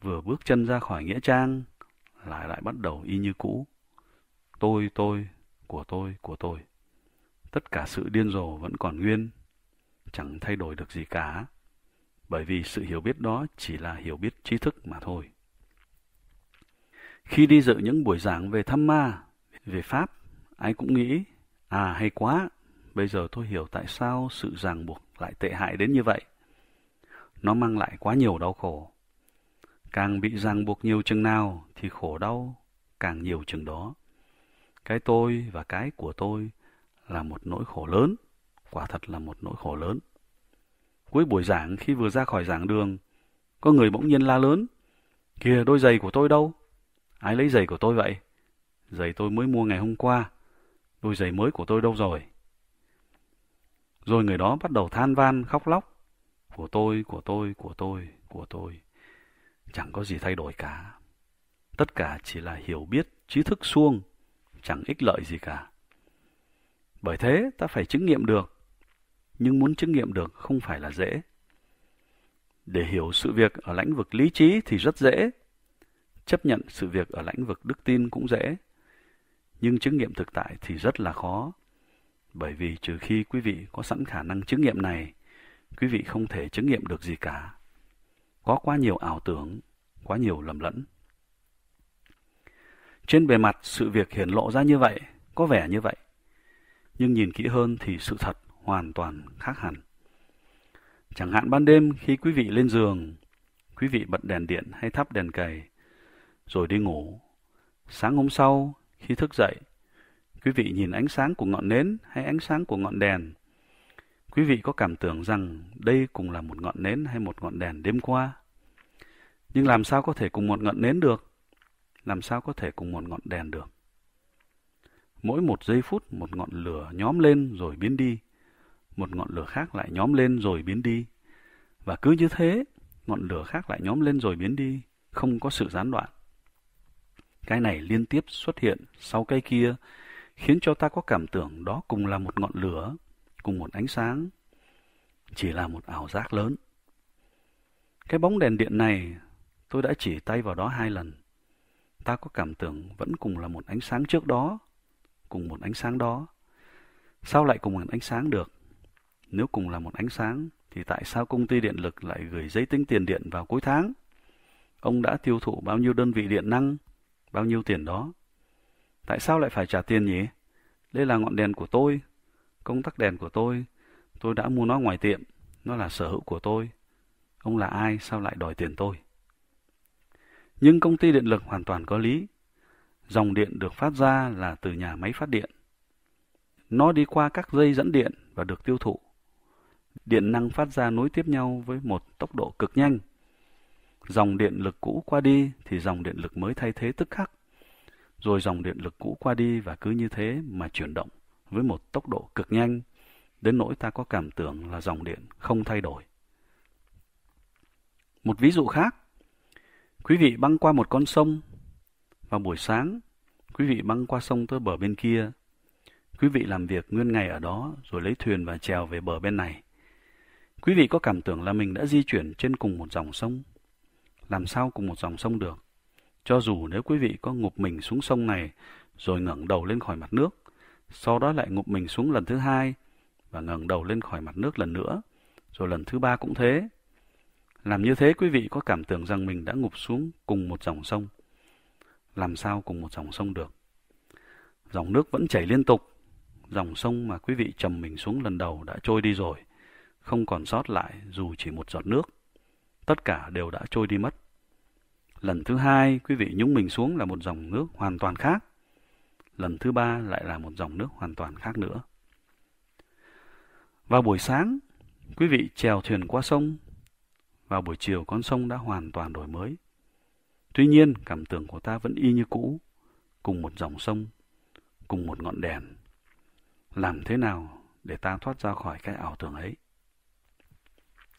Vừa bước chân ra khỏi Nghĩa Trang, lại lại bắt đầu y như cũ. Tôi, tôi, của tôi, của tôi. Tất cả sự điên rồ vẫn còn nguyên, chẳng thay đổi được gì cả, bởi vì sự hiểu biết đó chỉ là hiểu biết trí thức mà thôi. Khi đi dự những buổi giảng về thăm ma, về Pháp Ai cũng nghĩ, à hay quá, bây giờ tôi hiểu tại sao sự ràng buộc lại tệ hại đến như vậy. Nó mang lại quá nhiều đau khổ. Càng bị ràng buộc nhiều chừng nào thì khổ đau càng nhiều chừng đó. Cái tôi và cái của tôi là một nỗi khổ lớn, quả thật là một nỗi khổ lớn. Cuối buổi giảng khi vừa ra khỏi giảng đường, có người bỗng nhiên la lớn, kìa đôi giày của tôi đâu? Ai lấy giày của tôi vậy? Giày tôi mới mua ngày hôm qua đôi giày mới của tôi đâu rồi? Rồi người đó bắt đầu than van, khóc lóc. Của tôi, của tôi, của tôi, của tôi. Chẳng có gì thay đổi cả. Tất cả chỉ là hiểu biết, trí thức suông, chẳng ích lợi gì cả. Bởi thế, ta phải chứng nghiệm được. Nhưng muốn chứng nghiệm được không phải là dễ. Để hiểu sự việc ở lãnh vực lý trí thì rất dễ. Chấp nhận sự việc ở lãnh vực đức tin cũng dễ nhưng chứng nghiệm thực tại thì rất là khó. Bởi vì trừ khi quý vị có sẵn khả năng chứng nghiệm này, quý vị không thể chứng nghiệm được gì cả. Có quá nhiều ảo tưởng, quá nhiều lầm lẫn. Trên bề mặt sự việc hiển lộ ra như vậy, có vẻ như vậy. Nhưng nhìn kỹ hơn thì sự thật hoàn toàn khác hẳn. Chẳng hạn ban đêm khi quý vị lên giường, quý vị bật đèn điện hay thắp đèn cầy, rồi đi ngủ. Sáng hôm sau, khi thức dậy, quý vị nhìn ánh sáng của ngọn nến hay ánh sáng của ngọn đèn. Quý vị có cảm tưởng rằng đây cùng là một ngọn nến hay một ngọn đèn đêm qua. Nhưng làm sao có thể cùng một ngọn nến được? Làm sao có thể cùng một ngọn đèn được? Mỗi một giây phút một ngọn lửa nhóm lên rồi biến đi. Một ngọn lửa khác lại nhóm lên rồi biến đi. Và cứ như thế, ngọn lửa khác lại nhóm lên rồi biến đi, không có sự gián đoạn. Cái này liên tiếp xuất hiện sau cây kia, khiến cho ta có cảm tưởng đó cùng là một ngọn lửa, cùng một ánh sáng. Chỉ là một ảo giác lớn. Cái bóng đèn điện này, tôi đã chỉ tay vào đó hai lần. Ta có cảm tưởng vẫn cùng là một ánh sáng trước đó, cùng một ánh sáng đó. Sao lại cùng một ánh sáng được? Nếu cùng là một ánh sáng, thì tại sao công ty điện lực lại gửi giấy tính tiền điện vào cuối tháng? Ông đã tiêu thụ bao nhiêu đơn vị điện năng? bao nhiêu tiền đó. Tại sao lại phải trả tiền nhỉ? Đây là ngọn đèn của tôi, công tắc đèn của tôi, tôi đã mua nó ngoài tiệm, nó là sở hữu của tôi. Ông là ai sao lại đòi tiền tôi? Nhưng công ty điện lực hoàn toàn có lý. Dòng điện được phát ra là từ nhà máy phát điện. Nó đi qua các dây dẫn điện và được tiêu thụ. Điện năng phát ra nối tiếp nhau với một tốc độ cực nhanh Dòng điện lực cũ qua đi thì dòng điện lực mới thay thế tức khắc. Rồi dòng điện lực cũ qua đi và cứ như thế mà chuyển động với một tốc độ cực nhanh, đến nỗi ta có cảm tưởng là dòng điện không thay đổi. Một ví dụ khác, quý vị băng qua một con sông, vào buổi sáng, quý vị băng qua sông tới bờ bên kia, quý vị làm việc nguyên ngày ở đó rồi lấy thuyền và trèo về bờ bên này. Quý vị có cảm tưởng là mình đã di chuyển trên cùng một dòng sông, làm sao cùng một dòng sông được. Cho dù nếu quý vị có ngụp mình xuống sông này, rồi ngẩng đầu lên khỏi mặt nước, sau đó lại ngụp mình xuống lần thứ hai, và ngẩng đầu lên khỏi mặt nước lần nữa, rồi lần thứ ba cũng thế. Làm như thế quý vị có cảm tưởng rằng mình đã ngụp xuống cùng một dòng sông. Làm sao cùng một dòng sông được? Dòng nước vẫn chảy liên tục, dòng sông mà quý vị trầm mình xuống lần đầu đã trôi đi rồi, không còn sót lại dù chỉ một giọt nước tất cả đều đã trôi đi mất. Lần thứ hai, quý vị nhúng mình xuống là một dòng nước hoàn toàn khác. Lần thứ ba lại là một dòng nước hoàn toàn khác nữa. Vào buổi sáng, quý vị chèo thuyền qua sông. Vào buổi chiều, con sông đã hoàn toàn đổi mới. Tuy nhiên, cảm tưởng của ta vẫn y như cũ, cùng một dòng sông, cùng một ngọn đèn. Làm thế nào để ta thoát ra khỏi cái ảo tưởng ấy?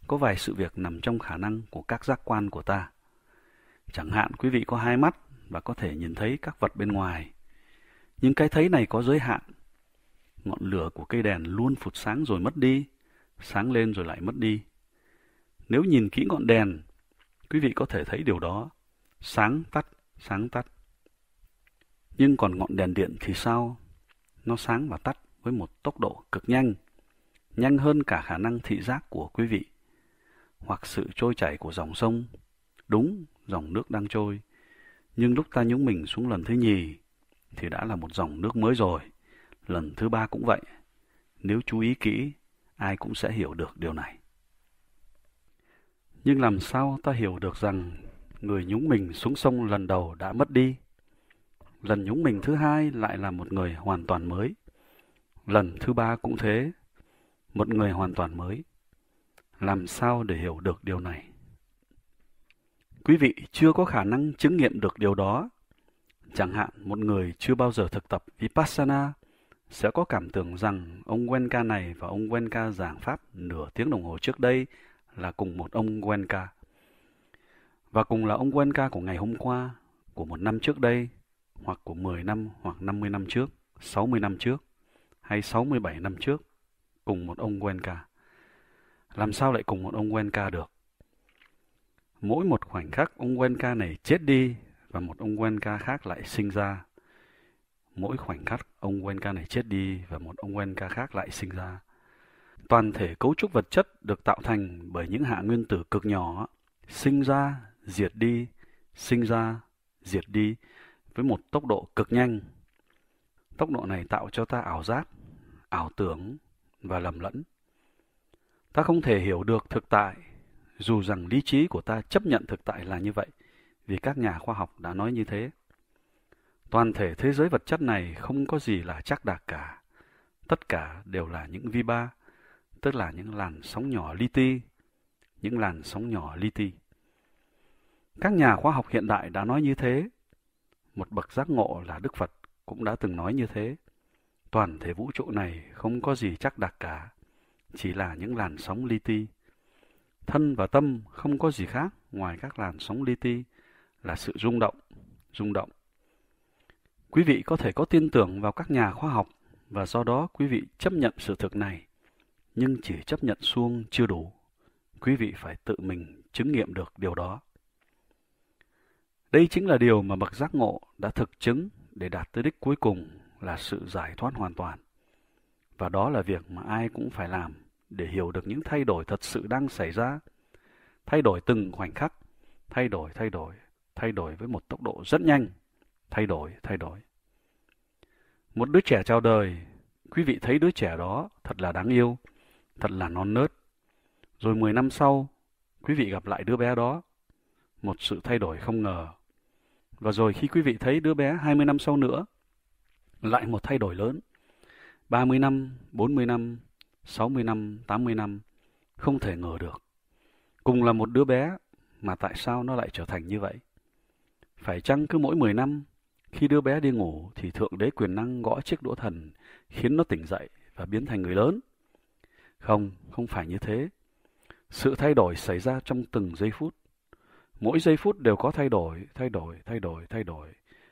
có vài sự việc nằm trong khả năng của các giác quan của ta. Chẳng hạn quý vị có hai mắt và có thể nhìn thấy các vật bên ngoài. Nhưng cái thấy này có giới hạn. Ngọn lửa của cây đèn luôn phụt sáng rồi mất đi, sáng lên rồi lại mất đi. Nếu nhìn kỹ ngọn đèn, quý vị có thể thấy điều đó. Sáng tắt, sáng tắt. Nhưng còn ngọn đèn điện thì sao? Nó sáng và tắt với một tốc độ cực nhanh, nhanh hơn cả khả năng thị giác của quý vị hoặc sự trôi chảy của dòng sông. Đúng, dòng nước đang trôi. Nhưng lúc ta nhúng mình xuống lần thứ nhì, thì đã là một dòng nước mới rồi. Lần thứ ba cũng vậy. Nếu chú ý kỹ, ai cũng sẽ hiểu được điều này. Nhưng làm sao ta hiểu được rằng người nhúng mình xuống sông lần đầu đã mất đi? Lần nhúng mình thứ hai lại là một người hoàn toàn mới. Lần thứ ba cũng thế, một người hoàn toàn mới làm sao để hiểu được điều này quý vị chưa có khả năng chứng nghiệm được điều đó chẳng hạn một người chưa bao giờ thực tập vipassana sẽ có cảm tưởng rằng ông Wenka này và ông Wenka giảng pháp nửa tiếng đồng hồ trước đây là cùng một ông Wenka. Và cùng là ông Wenka của ngày hôm qua, của một năm trước đây, hoặc của 10 năm, hoặc 50 năm trước, 60 năm trước, hay 67 năm trước, cùng một ông Wenka làm sao lại cùng một ông Wenka được? Mỗi một khoảnh khắc ông Wenka này chết đi và một ông Wenka khác lại sinh ra. Mỗi khoảnh khắc ông Wenka này chết đi và một ông Wenka khác lại sinh ra. Toàn thể cấu trúc vật chất được tạo thành bởi những hạ nguyên tử cực nhỏ, sinh ra, diệt đi, sinh ra, diệt đi với một tốc độ cực nhanh. Tốc độ này tạo cho ta ảo giác, ảo tưởng và lầm lẫn ta không thể hiểu được thực tại dù rằng lý trí của ta chấp nhận thực tại là như vậy vì các nhà khoa học đã nói như thế toàn thể thế giới vật chất này không có gì là chắc đạc cả tất cả đều là những vi ba tức là những làn sóng nhỏ li ti những làn sóng nhỏ li ti các nhà khoa học hiện đại đã nói như thế một bậc giác ngộ là đức phật cũng đã từng nói như thế toàn thể vũ trụ này không có gì chắc đạc cả chỉ là những làn sóng li ti. Thân và tâm không có gì khác ngoài các làn sóng li ti là sự rung động, rung động. Quý vị có thể có tin tưởng vào các nhà khoa học và do đó quý vị chấp nhận sự thực này, nhưng chỉ chấp nhận xuông chưa đủ. Quý vị phải tự mình chứng nghiệm được điều đó. Đây chính là điều mà bậc giác ngộ đã thực chứng để đạt tới đích cuối cùng là sự giải thoát hoàn toàn. Và đó là việc mà ai cũng phải làm để hiểu được những thay đổi thật sự đang xảy ra. Thay đổi từng khoảnh khắc, thay đổi, thay đổi, thay đổi với một tốc độ rất nhanh. Thay đổi, thay đổi. Một đứa trẻ chào đời, quý vị thấy đứa trẻ đó thật là đáng yêu, thật là non nớt. Rồi 10 năm sau, quý vị gặp lại đứa bé đó, một sự thay đổi không ngờ. Và rồi khi quý vị thấy đứa bé 20 năm sau nữa, lại một thay đổi lớn. 30 năm, 40 năm, 60 năm, 80 năm, không thể ngờ được. Cùng là một đứa bé, mà tại sao nó lại trở thành như vậy? Phải chăng cứ mỗi 10 năm, khi đứa bé đi ngủ thì Thượng Đế quyền năng gõ chiếc đũa thần, khiến nó tỉnh dậy và biến thành người lớn? Không, không phải như thế. Sự thay đổi xảy ra trong từng giây phút. Mỗi giây phút đều có thay đổi, thay đổi, thay đổi, thay đổi.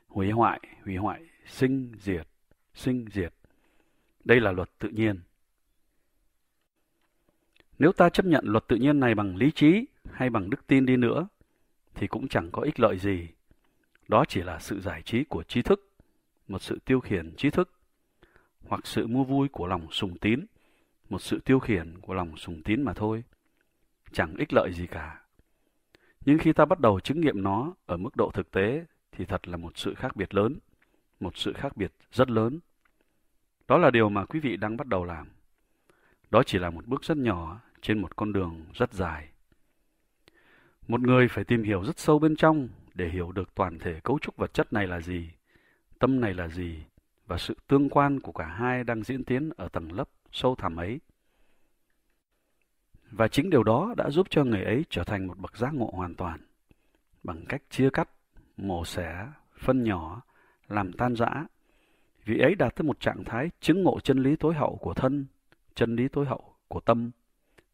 Hủy hoại, hủy hoại, sinh, diệt, sinh, diệt. Đây là luật tự nhiên. Nếu ta chấp nhận luật tự nhiên này bằng lý trí hay bằng đức tin đi nữa, thì cũng chẳng có ích lợi gì. Đó chỉ là sự giải trí của trí thức, một sự tiêu khiển trí thức, hoặc sự mua vui của lòng sùng tín, một sự tiêu khiển của lòng sùng tín mà thôi. Chẳng ích lợi gì cả. Nhưng khi ta bắt đầu chứng nghiệm nó ở mức độ thực tế thì thật là một sự khác biệt lớn, một sự khác biệt rất lớn. Đó là điều mà quý vị đang bắt đầu làm. Đó chỉ là một bước rất nhỏ trên một con đường rất dài. Một người phải tìm hiểu rất sâu bên trong để hiểu được toàn thể cấu trúc vật chất này là gì, tâm này là gì và sự tương quan của cả hai đang diễn tiến ở tầng lớp sâu thẳm ấy. Và chính điều đó đã giúp cho người ấy trở thành một bậc giác ngộ hoàn toàn bằng cách chia cắt, mổ xẻ, phân nhỏ, làm tan rã. Vị ấy đạt tới một trạng thái chứng ngộ chân lý tối hậu của thân, chân lý tối hậu của tâm,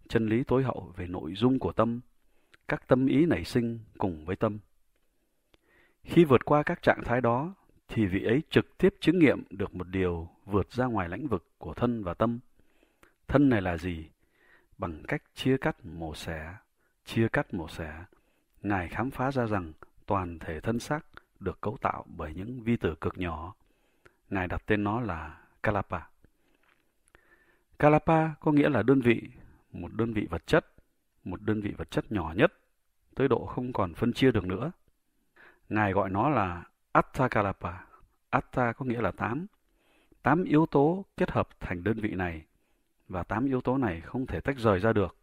chân lý tối hậu về nội dung của tâm, các tâm ý nảy sinh cùng với tâm. Khi vượt qua các trạng thái đó, thì vị ấy trực tiếp chứng nghiệm được một điều vượt ra ngoài lãnh vực của thân và tâm. Thân này là gì? Bằng cách chia cắt mổ xẻ, chia cắt mổ xẻ, Ngài khám phá ra rằng toàn thể thân xác được cấu tạo bởi những vi tử cực nhỏ. Ngài đặt tên nó là Kalapa. Kalapa có nghĩa là đơn vị, một đơn vị vật chất, một đơn vị vật chất nhỏ nhất, tới độ không còn phân chia được nữa. Ngài gọi nó là Kalapa. Atta có nghĩa là tám. Tám yếu tố kết hợp thành đơn vị này và tám yếu tố này không thể tách rời ra được.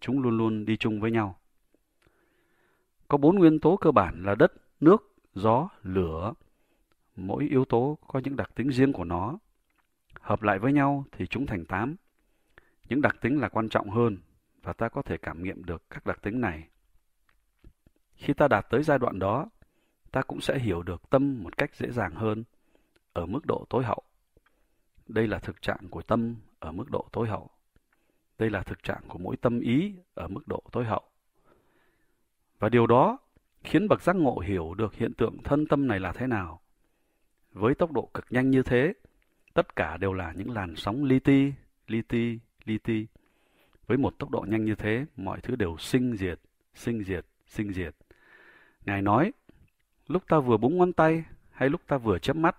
Chúng luôn luôn đi chung với nhau. Có bốn nguyên tố cơ bản là đất, nước, gió, lửa. Mỗi yếu tố có những đặc tính riêng của nó Hợp lại với nhau thì chúng thành tám Những đặc tính là quan trọng hơn và ta có thể cảm nghiệm được các đặc tính này. Khi ta đạt tới giai đoạn đó, ta cũng sẽ hiểu được tâm một cách dễ dàng hơn ở mức độ tối hậu. Đây là thực trạng của tâm ở mức độ tối hậu. Đây là thực trạng của mỗi tâm ý ở mức độ tối hậu. Và điều đó khiến bậc giác ngộ hiểu được hiện tượng thân tâm này là thế nào. Với tốc độ cực nhanh như thế, Tất cả đều là những làn sóng li ti, li ti, li ti. Với một tốc độ nhanh như thế, mọi thứ đều sinh diệt, sinh diệt, sinh diệt. Ngài nói, lúc ta vừa búng ngón tay hay lúc ta vừa chớp mắt,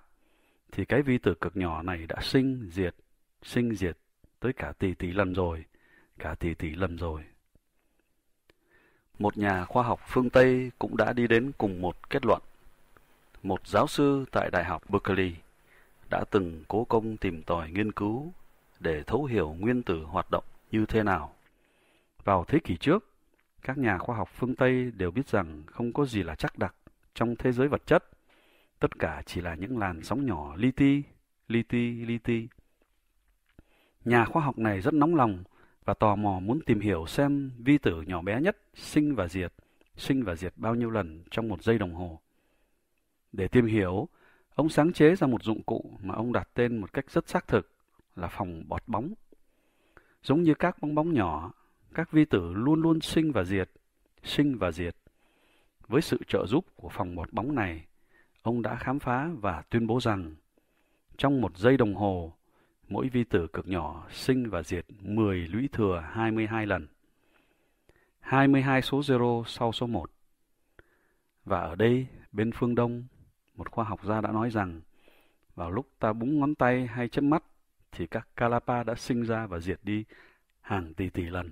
thì cái vi tử cực nhỏ này đã sinh diệt, sinh diệt tới cả tỷ tỷ lần rồi, cả tỷ tỷ lần rồi. Một nhà khoa học phương Tây cũng đã đi đến cùng một kết luận. Một giáo sư tại Đại học Berkeley đã từng cố công tìm tòi nghiên cứu để thấu hiểu nguyên tử hoạt động như thế nào. Vào thế kỷ trước, các nhà khoa học phương Tây đều biết rằng không có gì là chắc đặc trong thế giới vật chất. Tất cả chỉ là những làn sóng nhỏ li ti, li ti, li ti. Nhà khoa học này rất nóng lòng và tò mò muốn tìm hiểu xem vi tử nhỏ bé nhất sinh và diệt, sinh và diệt bao nhiêu lần trong một giây đồng hồ. Để tìm hiểu, Ông sáng chế ra một dụng cụ mà ông đặt tên một cách rất xác thực là phòng bọt bóng. Giống như các bong bóng nhỏ, các vi tử luôn luôn sinh và diệt, sinh và diệt. Với sự trợ giúp của phòng bọt bóng này, ông đã khám phá và tuyên bố rằng trong một giây đồng hồ, mỗi vi tử cực nhỏ sinh và diệt 10 lũy thừa 22 lần. 22 số 0 sau số 1. Và ở đây, bên phương Đông, một khoa học gia đã nói rằng vào lúc ta búng ngón tay hay chớp mắt thì các Kalapa đã sinh ra và diệt đi hàng tỷ tỷ lần.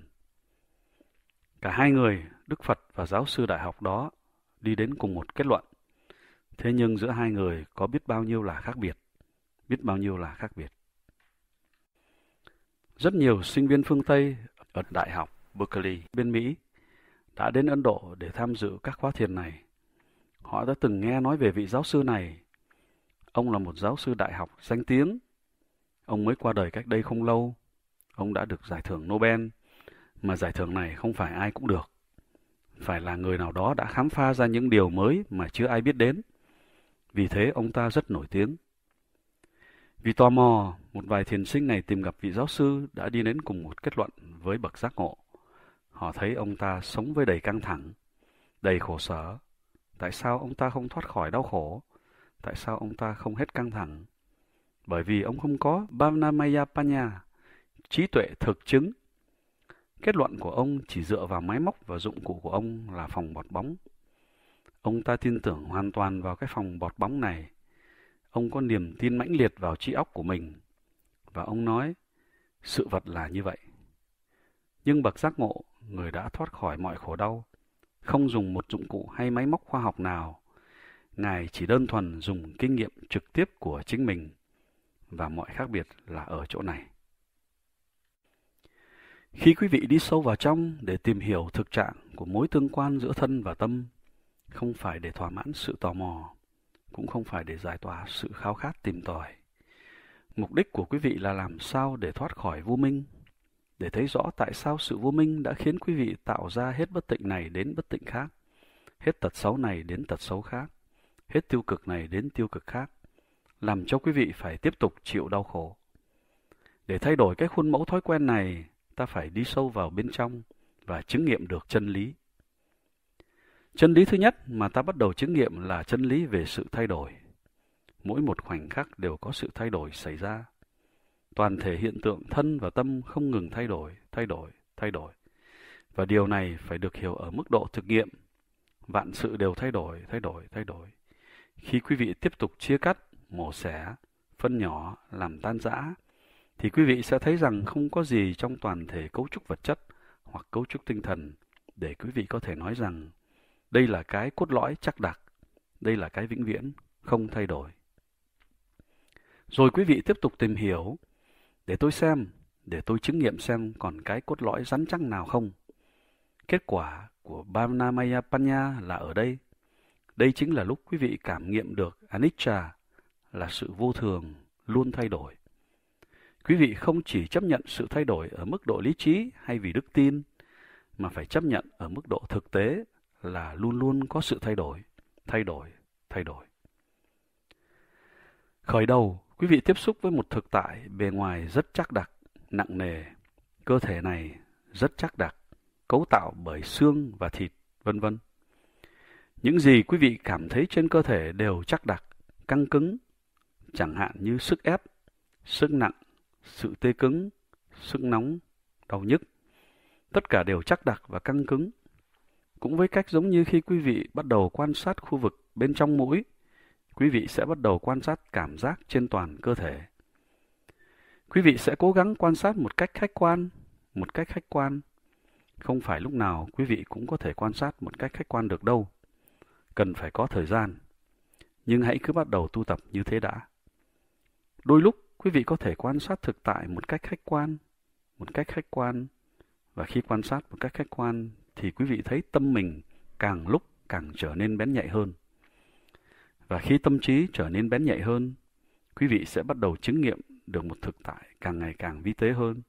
Cả hai người, Đức Phật và giáo sư đại học đó, đi đến cùng một kết luận. Thế nhưng giữa hai người có biết bao nhiêu là khác biệt, biết bao nhiêu là khác biệt. Rất nhiều sinh viên phương Tây ở Đại học Berkeley bên Mỹ đã đến Ấn Độ để tham dự các khóa thiền này Họ đã từng nghe nói về vị giáo sư này. Ông là một giáo sư đại học danh tiếng. Ông mới qua đời cách đây không lâu. Ông đã được giải thưởng Nobel, mà giải thưởng này không phải ai cũng được. Phải là người nào đó đã khám phá ra những điều mới mà chưa ai biết đến. Vì thế ông ta rất nổi tiếng. Vì tò mò, một vài thiền sinh này tìm gặp vị giáo sư đã đi đến cùng một kết luận với bậc giác ngộ. Họ thấy ông ta sống với đầy căng thẳng, đầy khổ sở Tại sao ông ta không thoát khỏi đau khổ? Tại sao ông ta không hết căng thẳng? Bởi vì ông không có Bhavnamaya Panya, trí tuệ thực chứng. Kết luận của ông chỉ dựa vào máy móc và dụng cụ của ông là phòng bọt bóng. Ông ta tin tưởng hoàn toàn vào cái phòng bọt bóng này. Ông có niềm tin mãnh liệt vào trí óc của mình. Và ông nói, sự vật là như vậy. Nhưng bậc giác ngộ, người đã thoát khỏi mọi khổ đau, không dùng một dụng cụ hay máy móc khoa học nào. Ngài chỉ đơn thuần dùng kinh nghiệm trực tiếp của chính mình và mọi khác biệt là ở chỗ này. Khi quý vị đi sâu vào trong để tìm hiểu thực trạng của mối tương quan giữa thân và tâm, không phải để thỏa mãn sự tò mò, cũng không phải để giải tỏa sự khao khát tìm tòi. Mục đích của quý vị là làm sao để thoát khỏi vô minh để thấy rõ tại sao sự vô minh đã khiến quý vị tạo ra hết bất tịnh này đến bất tịnh khác, hết tật xấu này đến tật xấu khác, hết tiêu cực này đến tiêu cực khác, làm cho quý vị phải tiếp tục chịu đau khổ. Để thay đổi cái khuôn mẫu thói quen này, ta phải đi sâu vào bên trong và chứng nghiệm được chân lý. Chân lý thứ nhất mà ta bắt đầu chứng nghiệm là chân lý về sự thay đổi. Mỗi một khoảnh khắc đều có sự thay đổi xảy ra toàn thể hiện tượng thân và tâm không ngừng thay đổi, thay đổi, thay đổi. Và điều này phải được hiểu ở mức độ thực nghiệm. Vạn sự đều thay đổi, thay đổi, thay đổi. Khi quý vị tiếp tục chia cắt, mổ xẻ, phân nhỏ, làm tan rã, thì quý vị sẽ thấy rằng không có gì trong toàn thể cấu trúc vật chất hoặc cấu trúc tinh thần để quý vị có thể nói rằng đây là cái cốt lõi chắc đặc, đây là cái vĩnh viễn, không thay đổi. Rồi quý vị tiếp tục tìm hiểu để tôi xem, để tôi chứng nghiệm xem còn cái cốt lõi rắn chắc nào không. Kết quả của Bhavnamaya Panya là ở đây. Đây chính là lúc quý vị cảm nghiệm được Anicca là sự vô thường, luôn thay đổi. Quý vị không chỉ chấp nhận sự thay đổi ở mức độ lý trí hay vì đức tin, mà phải chấp nhận ở mức độ thực tế là luôn luôn có sự thay đổi, thay đổi, thay đổi. Khởi đầu, Quý vị tiếp xúc với một thực tại bề ngoài rất chắc đặc, nặng nề. Cơ thể này rất chắc đặc, cấu tạo bởi xương và thịt, vân vân. Những gì quý vị cảm thấy trên cơ thể đều chắc đặc, căng cứng, chẳng hạn như sức ép, sức nặng, sự tê cứng, sức nóng, đau nhức. Tất cả đều chắc đặc và căng cứng. Cũng với cách giống như khi quý vị bắt đầu quan sát khu vực bên trong mũi, quý vị sẽ bắt đầu quan sát cảm giác trên toàn cơ thể. Quý vị sẽ cố gắng quan sát một cách khách quan, một cách khách quan. Không phải lúc nào quý vị cũng có thể quan sát một cách khách quan được đâu. Cần phải có thời gian. Nhưng hãy cứ bắt đầu tu tập như thế đã. Đôi lúc quý vị có thể quan sát thực tại một cách khách quan, một cách khách quan. Và khi quan sát một cách khách quan thì quý vị thấy tâm mình càng lúc càng trở nên bén nhạy hơn. Và khi tâm trí trở nên bén nhạy hơn, quý vị sẽ bắt đầu chứng nghiệm được một thực tại càng ngày càng vi tế hơn.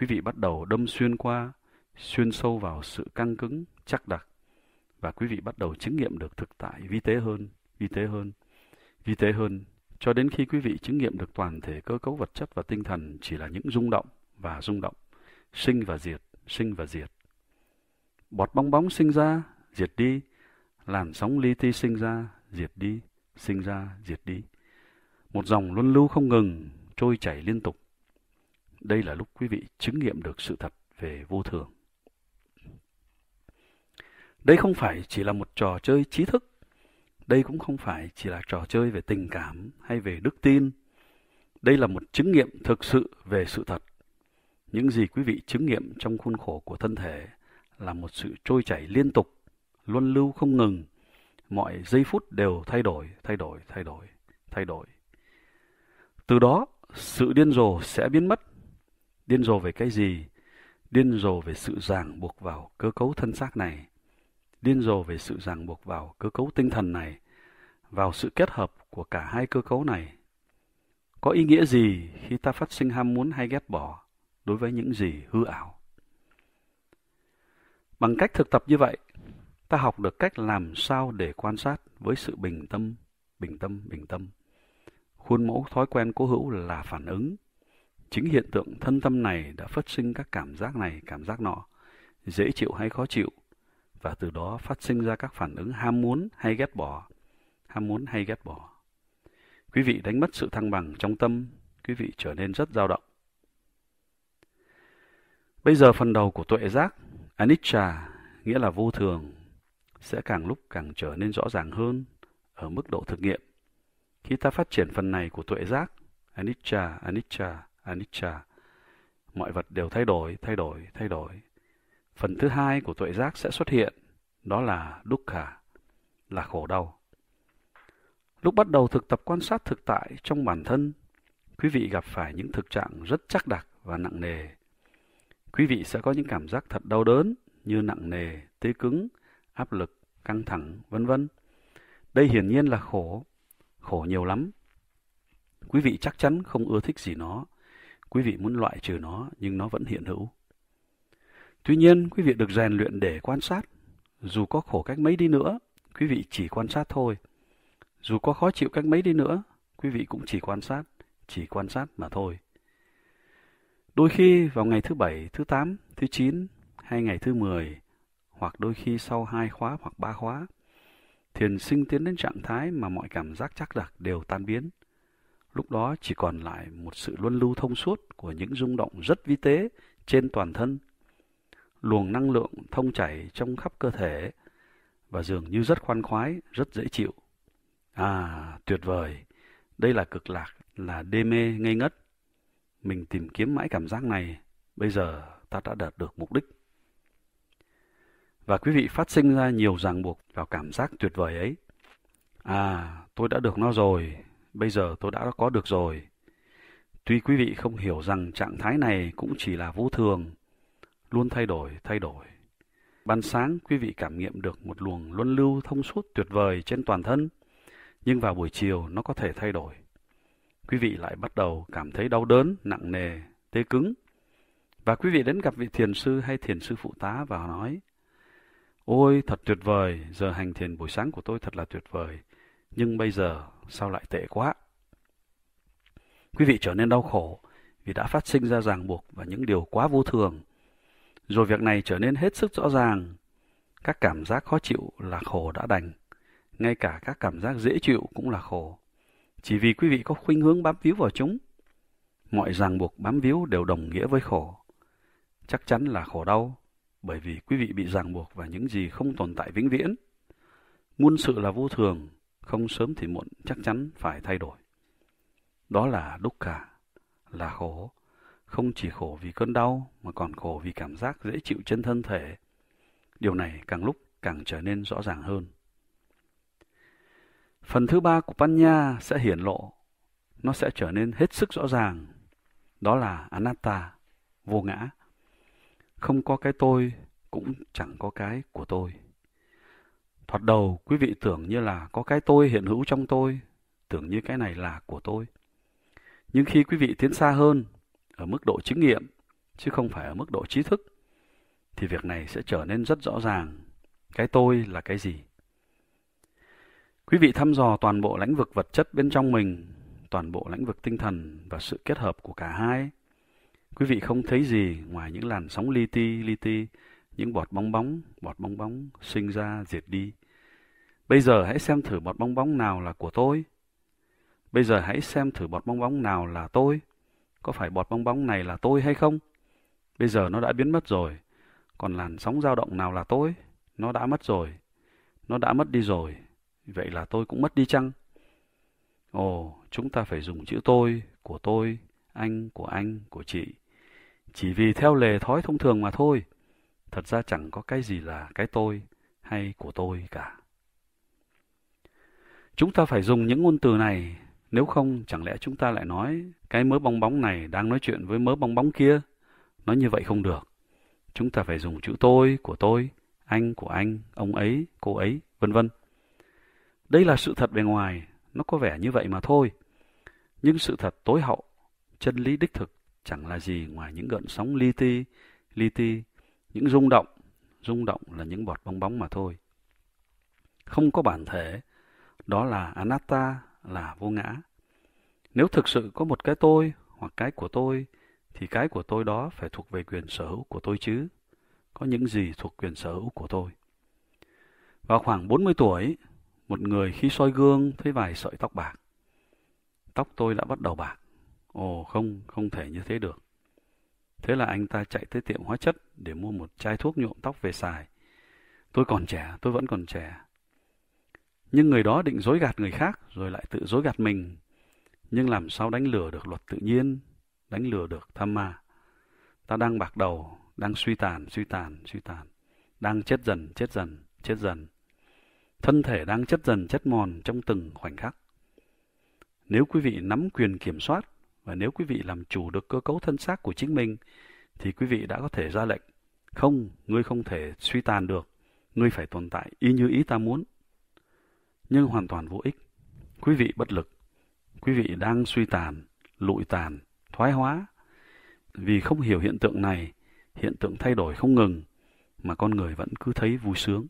Quý vị bắt đầu đâm xuyên qua, xuyên sâu vào sự căng cứng, chắc đặc và quý vị bắt đầu chứng nghiệm được thực tại vi tế hơn, vi tế hơn, vi tế hơn cho đến khi quý vị chứng nghiệm được toàn thể cơ cấu vật chất và tinh thần chỉ là những rung động và rung động, sinh và diệt, sinh và diệt. Bọt bong bóng sinh ra, diệt đi, làn sóng ly ti sinh ra, diệt đi, sinh ra, diệt đi. Một dòng luân lưu không ngừng, trôi chảy liên tục. Đây là lúc quý vị chứng nghiệm được sự thật về vô thường. Đây không phải chỉ là một trò chơi trí thức, đây cũng không phải chỉ là trò chơi về tình cảm hay về đức tin. Đây là một chứng nghiệm thực sự về sự thật. Những gì quý vị chứng nghiệm trong khuôn khổ của thân thể là một sự trôi chảy liên tục, luân lưu không ngừng, mọi giây phút đều thay đổi, thay đổi, thay đổi, thay đổi. Từ đó, sự điên rồ sẽ biến mất. Điên rồ về cái gì? Điên rồ về sự ràng buộc vào cơ cấu thân xác này. Điên rồ về sự ràng buộc vào cơ cấu tinh thần này. Vào sự kết hợp của cả hai cơ cấu này. Có ý nghĩa gì khi ta phát sinh ham muốn hay ghét bỏ đối với những gì hư ảo? Bằng cách thực tập như vậy, ta học được cách làm sao để quan sát với sự bình tâm, bình tâm, bình tâm. Khuôn mẫu thói quen cố hữu là phản ứng. Chính hiện tượng thân tâm này đã phát sinh các cảm giác này, cảm giác nọ, dễ chịu hay khó chịu, và từ đó phát sinh ra các phản ứng ham muốn hay ghét bỏ, ham muốn hay ghét bỏ. Quý vị đánh mất sự thăng bằng trong tâm, quý vị trở nên rất dao động. Bây giờ phần đầu của tuệ giác, anicca, nghĩa là vô thường, sẽ càng lúc càng trở nên rõ ràng hơn ở mức độ thực nghiệm. Khi ta phát triển phần này của tuệ giác, anicca, anicca, anicca, mọi vật đều thay đổi, thay đổi, thay đổi. Phần thứ hai của tuệ giác sẽ xuất hiện, đó là dukkha, là khổ đau. Lúc bắt đầu thực tập quan sát thực tại trong bản thân, quý vị gặp phải những thực trạng rất chắc đặc và nặng nề. Quý vị sẽ có những cảm giác thật đau đớn như nặng nề, tê cứng, áp lực, căng thẳng, vân vân. Đây hiển nhiên là khổ, khổ nhiều lắm. Quý vị chắc chắn không ưa thích gì nó, quý vị muốn loại trừ nó nhưng nó vẫn hiện hữu. Tuy nhiên, quý vị được rèn luyện để quan sát, dù có khổ cách mấy đi nữa, quý vị chỉ quan sát thôi. Dù có khó chịu cách mấy đi nữa, quý vị cũng chỉ quan sát, chỉ quan sát mà thôi. Đôi khi vào ngày thứ bảy, thứ tám, thứ chín hay ngày thứ mười, hoặc đôi khi sau hai khóa hoặc ba khóa. Thiền sinh tiến đến trạng thái mà mọi cảm giác chắc đặc đều tan biến. Lúc đó chỉ còn lại một sự luân lưu thông suốt của những rung động rất vi tế trên toàn thân. Luồng năng lượng thông chảy trong khắp cơ thể và dường như rất khoan khoái, rất dễ chịu. À, tuyệt vời! Đây là cực lạc, là đê mê ngây ngất. Mình tìm kiếm mãi cảm giác này, bây giờ ta đã đạt được mục đích và quý vị phát sinh ra nhiều ràng buộc vào cảm giác tuyệt vời ấy. À, tôi đã được nó rồi, bây giờ tôi đã có được rồi. Tuy quý vị không hiểu rằng trạng thái này cũng chỉ là vô thường, luôn thay đổi, thay đổi. Ban sáng quý vị cảm nghiệm được một luồng luân lưu thông suốt tuyệt vời trên toàn thân, nhưng vào buổi chiều nó có thể thay đổi. Quý vị lại bắt đầu cảm thấy đau đớn, nặng nề, tê cứng. Và quý vị đến gặp vị thiền sư hay thiền sư phụ tá và nói, Ôi, thật tuyệt vời, giờ hành thiền buổi sáng của tôi thật là tuyệt vời. Nhưng bây giờ, sao lại tệ quá? Quý vị trở nên đau khổ vì đã phát sinh ra ràng buộc và những điều quá vô thường. Rồi việc này trở nên hết sức rõ ràng. Các cảm giác khó chịu là khổ đã đành. Ngay cả các cảm giác dễ chịu cũng là khổ. Chỉ vì quý vị có khuynh hướng bám víu vào chúng. Mọi ràng buộc bám víu đều đồng nghĩa với khổ. Chắc chắn là khổ đau bởi vì quý vị bị ràng buộc vào những gì không tồn tại vĩnh viễn. Muôn sự là vô thường, không sớm thì muộn chắc chắn phải thay đổi. Đó là đúc cả, là khổ, không chỉ khổ vì cơn đau mà còn khổ vì cảm giác dễ chịu trên thân thể. Điều này càng lúc càng trở nên rõ ràng hơn. Phần thứ ba của Panya sẽ hiển lộ, nó sẽ trở nên hết sức rõ ràng. Đó là Anatta, vô ngã không có cái tôi cũng chẳng có cái của tôi. Thoạt đầu quý vị tưởng như là có cái tôi hiện hữu trong tôi, tưởng như cái này là của tôi. Nhưng khi quý vị tiến xa hơn, ở mức độ chứng nghiệm, chứ không phải ở mức độ trí thức, thì việc này sẽ trở nên rất rõ ràng cái tôi là cái gì. Quý vị thăm dò toàn bộ lãnh vực vật chất bên trong mình, toàn bộ lãnh vực tinh thần và sự kết hợp của cả hai Quý vị không thấy gì ngoài những làn sóng li ti, li ti, những bọt bong bóng, bọt bong bóng sinh ra diệt đi. Bây giờ hãy xem thử bọt bong bóng nào là của tôi. Bây giờ hãy xem thử bọt bong bóng nào là tôi. Có phải bọt bong bóng này là tôi hay không? Bây giờ nó đã biến mất rồi. Còn làn sóng dao động nào là tôi? Nó đã mất rồi. Nó đã mất đi rồi. Vậy là tôi cũng mất đi chăng? Ồ, chúng ta phải dùng chữ tôi, của tôi, anh, của anh, của chị chỉ vì theo lề thói thông thường mà thôi. Thật ra chẳng có cái gì là cái tôi hay của tôi cả. Chúng ta phải dùng những ngôn từ này, nếu không chẳng lẽ chúng ta lại nói cái mớ bong bóng này đang nói chuyện với mớ bong bóng kia. Nói như vậy không được. Chúng ta phải dùng chữ tôi, của tôi, anh, của anh, ông ấy, cô ấy, vân vân. Đây là sự thật bề ngoài, nó có vẻ như vậy mà thôi. Nhưng sự thật tối hậu, chân lý đích thực chẳng là gì ngoài những gợn sóng li ti, li ti, những rung động, rung động là những bọt bong bóng mà thôi. Không có bản thể, đó là anatta, là vô ngã. Nếu thực sự có một cái tôi hoặc cái của tôi, thì cái của tôi đó phải thuộc về quyền sở hữu của tôi chứ. Có những gì thuộc quyền sở hữu của tôi? Vào khoảng 40 tuổi, một người khi soi gương thấy vài sợi tóc bạc. Tóc tôi đã bắt đầu bạc. Ồ không, không thể như thế được. Thế là anh ta chạy tới tiệm hóa chất để mua một chai thuốc nhuộm tóc về xài. Tôi còn trẻ, tôi vẫn còn trẻ. Nhưng người đó định dối gạt người khác rồi lại tự dối gạt mình. Nhưng làm sao đánh lừa được luật tự nhiên, đánh lừa được tham ma. Ta đang bạc đầu, đang suy tàn, suy tàn, suy tàn. Đang chết dần, chết dần, chết dần. Thân thể đang chết dần, chết mòn trong từng khoảnh khắc. Nếu quý vị nắm quyền kiểm soát, và nếu quý vị làm chủ được cơ cấu thân xác của chính mình, thì quý vị đã có thể ra lệnh. Không, ngươi không thể suy tàn được. Ngươi phải tồn tại y như ý ta muốn. Nhưng hoàn toàn vô ích. Quý vị bất lực. Quý vị đang suy tàn, lụi tàn, thoái hóa. Vì không hiểu hiện tượng này, hiện tượng thay đổi không ngừng, mà con người vẫn cứ thấy vui sướng.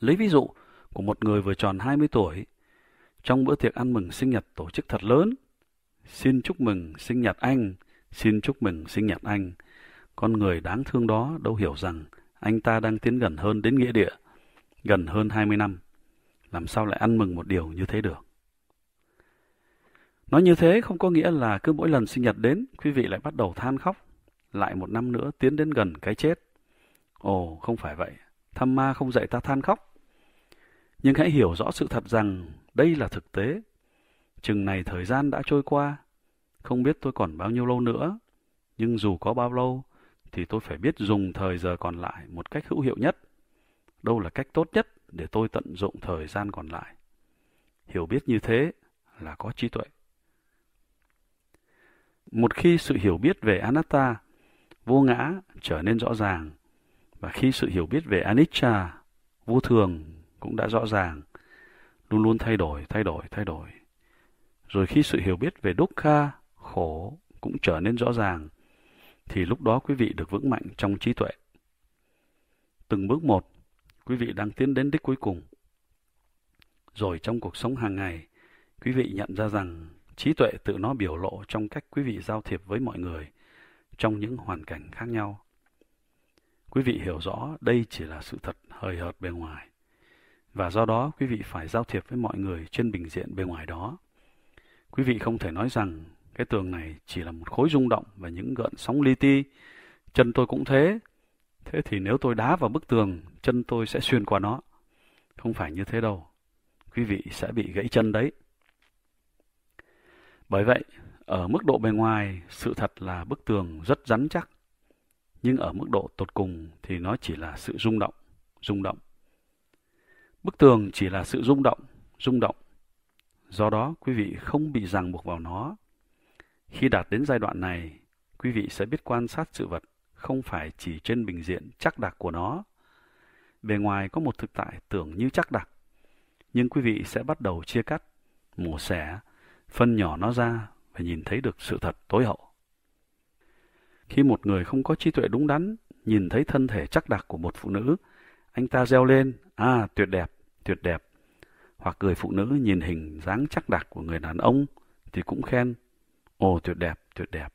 Lấy ví dụ của một người vừa tròn 20 tuổi, trong bữa tiệc ăn mừng sinh nhật tổ chức thật lớn. Xin chúc mừng sinh nhật anh, xin chúc mừng sinh nhật anh. Con người đáng thương đó đâu hiểu rằng anh ta đang tiến gần hơn đến nghĩa địa, gần hơn 20 năm. Làm sao lại ăn mừng một điều như thế được? Nói như thế không có nghĩa là cứ mỗi lần sinh nhật đến, quý vị lại bắt đầu than khóc, lại một năm nữa tiến đến gần cái chết. Ồ, không phải vậy, thăm ma không dạy ta than khóc. Nhưng hãy hiểu rõ sự thật rằng đây là thực tế. Chừng này thời gian đã trôi qua, không biết tôi còn bao nhiêu lâu nữa, nhưng dù có bao lâu thì tôi phải biết dùng thời giờ còn lại một cách hữu hiệu nhất. Đâu là cách tốt nhất để tôi tận dụng thời gian còn lại. Hiểu biết như thế là có trí tuệ. Một khi sự hiểu biết về Anatta, vô ngã trở nên rõ ràng, và khi sự hiểu biết về Anicca, vô thường cũng đã rõ ràng, luôn luôn thay đổi, thay đổi, thay đổi. Rồi khi sự hiểu biết về đúc Dukkha, khổ cũng trở nên rõ ràng, thì lúc đó quý vị được vững mạnh trong trí tuệ. Từng bước một, quý vị đang tiến đến đích cuối cùng. Rồi trong cuộc sống hàng ngày, quý vị nhận ra rằng trí tuệ tự nó biểu lộ trong cách quý vị giao thiệp với mọi người trong những hoàn cảnh khác nhau. Quý vị hiểu rõ đây chỉ là sự thật hời hợt bề ngoài và do đó quý vị phải giao thiệp với mọi người trên bình diện bề ngoài đó. Quý vị không thể nói rằng cái tường này chỉ là một khối rung động và những gợn sóng li ti. Chân tôi cũng thế. Thế thì nếu tôi đá vào bức tường, chân tôi sẽ xuyên qua nó. Không phải như thế đâu. Quý vị sẽ bị gãy chân đấy. Bởi vậy, ở mức độ bề ngoài, sự thật là bức tường rất rắn chắc. Nhưng ở mức độ tột cùng thì nó chỉ là sự rung động, rung động. Bức tường chỉ là sự rung động, rung động. Do đó, quý vị không bị ràng buộc vào nó. Khi đạt đến giai đoạn này, quý vị sẽ biết quan sát sự vật không phải chỉ trên bình diện chắc đặc của nó. Bề ngoài có một thực tại tưởng như chắc đặc, nhưng quý vị sẽ bắt đầu chia cắt, mổ xẻ, phân nhỏ nó ra và nhìn thấy được sự thật tối hậu. Khi một người không có trí tuệ đúng đắn, nhìn thấy thân thể chắc đặc của một phụ nữ, anh ta reo lên, à tuyệt đẹp, tuyệt đẹp. Hoặc người phụ nữ nhìn hình dáng chắc đặc của người đàn ông thì cũng khen, ồ tuyệt đẹp, tuyệt đẹp.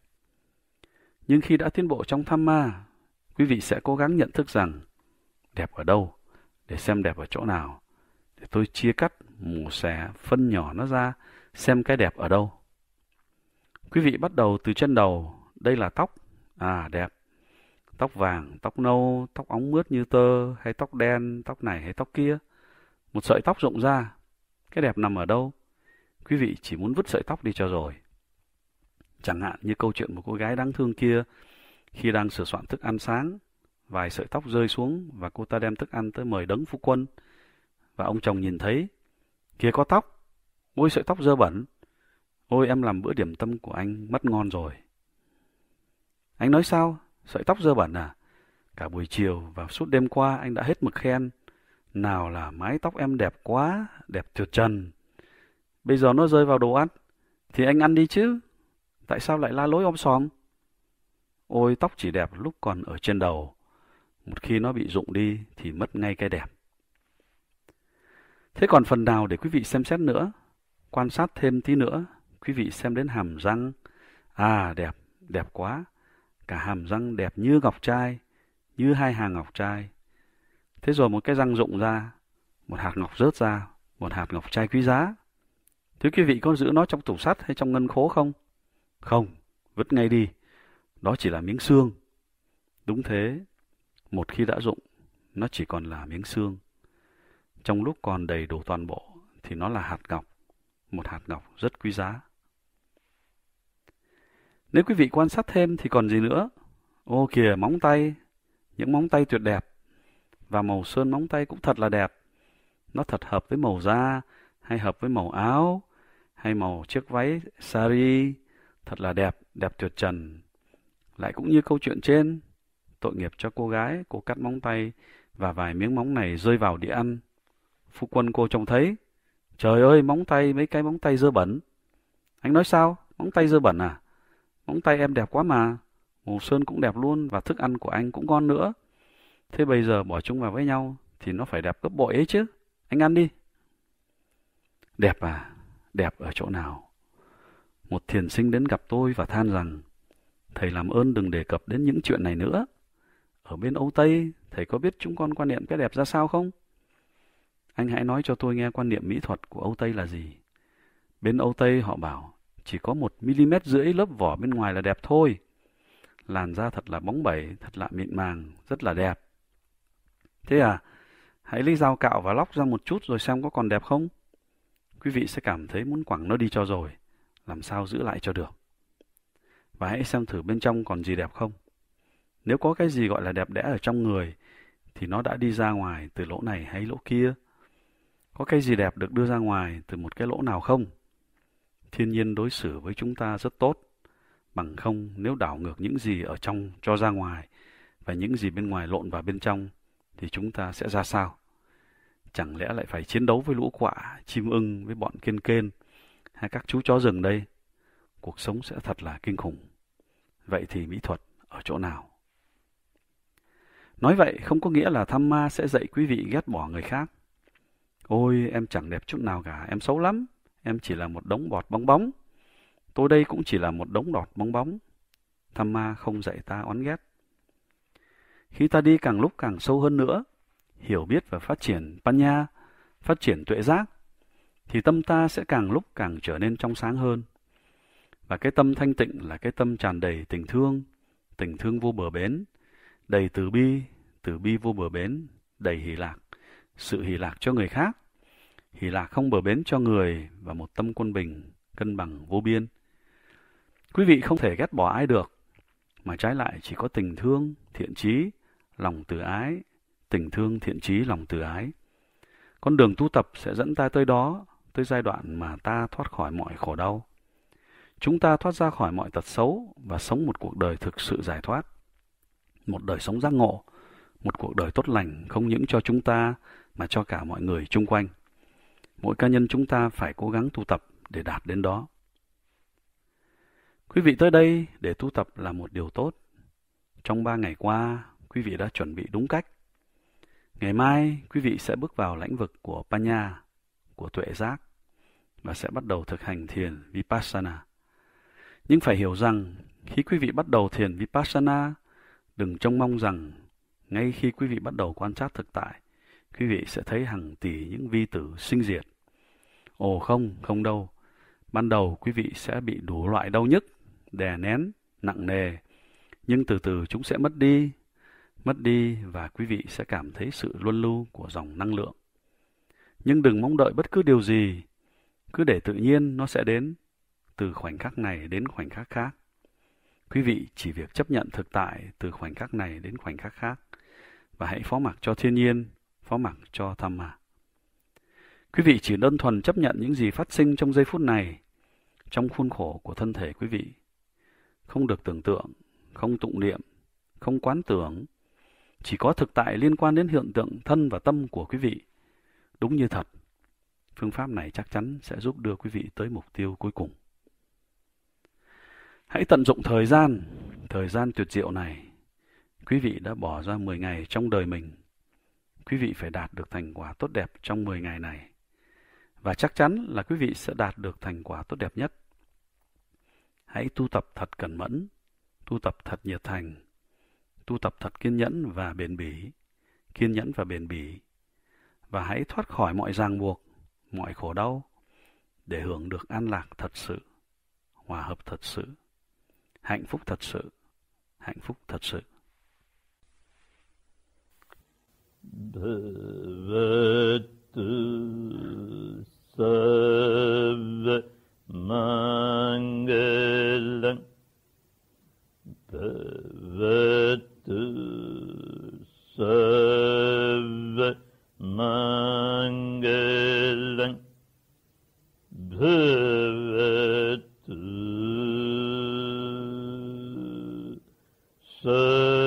Nhưng khi đã tiến bộ trong tham ma, quý vị sẽ cố gắng nhận thức rằng đẹp ở đâu, để xem đẹp ở chỗ nào, để tôi chia cắt, mổ xẻ, phân nhỏ nó ra, xem cái đẹp ở đâu. Quý vị bắt đầu từ chân đầu, đây là tóc, à đẹp, tóc vàng, tóc nâu, tóc óng mướt như tơ, hay tóc đen, tóc này hay tóc kia. Một sợi tóc rộng ra, cái đẹp nằm ở đâu? Quý vị chỉ muốn vứt sợi tóc đi cho rồi. Chẳng hạn như câu chuyện một cô gái đáng thương kia, khi đang sửa soạn thức ăn sáng, vài sợi tóc rơi xuống và cô ta đem thức ăn tới mời đấng phu quân. Và ông chồng nhìn thấy, kia có tóc, ôi sợi tóc dơ bẩn, ôi em làm bữa điểm tâm của anh mất ngon rồi. Anh nói sao? Sợi tóc dơ bẩn à? Cả buổi chiều và suốt đêm qua anh đã hết mực khen. Nào là mái tóc em đẹp quá, đẹp tuyệt trần. Bây giờ nó rơi vào đồ ăn, thì anh ăn đi chứ. Tại sao lại la lối om xòm? Ôi, tóc chỉ đẹp lúc còn ở trên đầu. Một khi nó bị rụng đi thì mất ngay cái đẹp. Thế còn phần nào để quý vị xem xét nữa? Quan sát thêm tí nữa, quý vị xem đến hàm răng. À, đẹp, đẹp quá cả hàm răng đẹp như ngọc trai, như hai hàng ngọc trai. Thế rồi một cái răng rụng ra, một hạt ngọc rớt ra, một hạt ngọc trai quý giá. Thưa quý vị có giữ nó trong tủ sắt hay trong ngân khố không? Không, vứt ngay đi. Đó chỉ là miếng xương. Đúng thế, một khi đã rụng, nó chỉ còn là miếng xương. Trong lúc còn đầy đủ toàn bộ thì nó là hạt ngọc, một hạt ngọc rất quý giá. Nếu quý vị quan sát thêm thì còn gì nữa? Ô kìa, móng tay, những móng tay tuyệt đẹp. Và màu sơn móng tay cũng thật là đẹp. Nó thật hợp với màu da, hay hợp với màu áo, hay màu chiếc váy sari, thật là đẹp, đẹp tuyệt trần. Lại cũng như câu chuyện trên, tội nghiệp cho cô gái, cô cắt móng tay và vài miếng móng này rơi vào đĩa ăn. Phu quân cô trông thấy, trời ơi, móng tay, mấy cái móng tay dơ bẩn. Anh nói sao? Móng tay dơ bẩn à? Móng tay em đẹp quá mà. Màu sơn cũng đẹp luôn và thức ăn của anh cũng ngon nữa. Thế bây giờ bỏ chúng vào với nhau thì nó phải đẹp gấp bội ấy chứ. Anh ăn đi. Đẹp à? Đẹp ở chỗ nào? Một thiền sinh đến gặp tôi và than rằng Thầy làm ơn đừng đề cập đến những chuyện này nữa. Ở bên Âu Tây, thầy có biết chúng con quan niệm cái đẹp ra sao không? Anh hãy nói cho tôi nghe quan niệm mỹ thuật của Âu Tây là gì? Bên Âu Tây họ bảo chỉ có một mm rưỡi lớp vỏ bên ngoài là đẹp thôi. Làn da thật là bóng bẩy, thật là mịn màng, rất là đẹp. Thế à, hãy lấy dao cạo và lóc ra một chút rồi xem có còn đẹp không. Quý vị sẽ cảm thấy muốn quẳng nó đi cho rồi, làm sao giữ lại cho được. Và hãy xem thử bên trong còn gì đẹp không. Nếu có cái gì gọi là đẹp đẽ ở trong người, thì nó đã đi ra ngoài từ lỗ này hay lỗ kia. Có cái gì đẹp được đưa ra ngoài từ một cái lỗ nào không? Thiên nhiên đối xử với chúng ta rất tốt. Bằng không, nếu đảo ngược những gì ở trong cho ra ngoài và những gì bên ngoài lộn vào bên trong, thì chúng ta sẽ ra sao? Chẳng lẽ lại phải chiến đấu với lũ quạ, chim ưng, với bọn kiên kên hay các chú chó rừng đây? Cuộc sống sẽ thật là kinh khủng. Vậy thì mỹ thuật ở chỗ nào? Nói vậy không có nghĩa là tham ma sẽ dạy quý vị ghét bỏ người khác. Ôi, em chẳng đẹp chút nào cả, em xấu lắm em chỉ là một đống bọt bong bóng. Tôi đây cũng chỉ là một đống đọt bong bóng. Tham ma không dạy ta oán ghét. Khi ta đi càng lúc càng sâu hơn nữa, hiểu biết và phát triển panya, phát triển tuệ giác, thì tâm ta sẽ càng lúc càng trở nên trong sáng hơn. Và cái tâm thanh tịnh là cái tâm tràn đầy tình thương, tình thương vô bờ bến, đầy từ bi, từ bi vô bờ bến, đầy hỷ lạc, sự hỷ lạc cho người khác Hỷ lạc không bờ bến cho người và một tâm quân bình, cân bằng vô biên. Quý vị không thể ghét bỏ ai được, mà trái lại chỉ có tình thương, thiện trí, lòng từ ái, tình thương, thiện trí, lòng từ ái. Con đường tu tập sẽ dẫn ta tới đó, tới giai đoạn mà ta thoát khỏi mọi khổ đau. Chúng ta thoát ra khỏi mọi tật xấu và sống một cuộc đời thực sự giải thoát. Một đời sống giác ngộ, một cuộc đời tốt lành không những cho chúng ta mà cho cả mọi người chung quanh. Mỗi cá nhân chúng ta phải cố gắng tu tập để đạt đến đó. Quý vị tới đây để tu tập là một điều tốt. Trong ba ngày qua, quý vị đã chuẩn bị đúng cách. Ngày mai, quý vị sẽ bước vào lĩnh vực của Panya, của tuệ giác, và sẽ bắt đầu thực hành thiền Vipassana. Nhưng phải hiểu rằng, khi quý vị bắt đầu thiền Vipassana, đừng trông mong rằng ngay khi quý vị bắt đầu quan sát thực tại, quý vị sẽ thấy hàng tỷ những vi tử sinh diệt. Ồ không, không đâu. Ban đầu quý vị sẽ bị đủ loại đau nhức, đè nén, nặng nề. Nhưng từ từ chúng sẽ mất đi, mất đi và quý vị sẽ cảm thấy sự luân lưu của dòng năng lượng. Nhưng đừng mong đợi bất cứ điều gì, cứ để tự nhiên nó sẽ đến, từ khoảnh khắc này đến khoảnh khắc khác. Quý vị chỉ việc chấp nhận thực tại từ khoảnh khắc này đến khoảnh khắc khác và hãy phó mặc cho thiên nhiên phó mặc cho tham mà. Quý vị chỉ đơn thuần chấp nhận những gì phát sinh trong giây phút này, trong khuôn khổ của thân thể quý vị. Không được tưởng tượng, không tụng niệm, không quán tưởng, chỉ có thực tại liên quan đến hiện tượng thân và tâm của quý vị. Đúng như thật, phương pháp này chắc chắn sẽ giúp đưa quý vị tới mục tiêu cuối cùng. Hãy tận dụng thời gian, thời gian tuyệt diệu này. Quý vị đã bỏ ra 10 ngày trong đời mình quý vị phải đạt được thành quả tốt đẹp trong 10 ngày này. Và chắc chắn là quý vị sẽ đạt được thành quả tốt đẹp nhất. Hãy tu tập thật cẩn mẫn, tu tập thật nhiệt thành, tu tập thật kiên nhẫn và bền bỉ, kiên nhẫn và bền bỉ. Và hãy thoát khỏi mọi ràng buộc, mọi khổ đau để hưởng được an lạc thật sự, hòa hợp thật sự, hạnh phúc thật sự, hạnh phúc thật sự. भवतु सर्वमङ्गलम् भवतु सर्वमङ्गलम् भवतु सर्व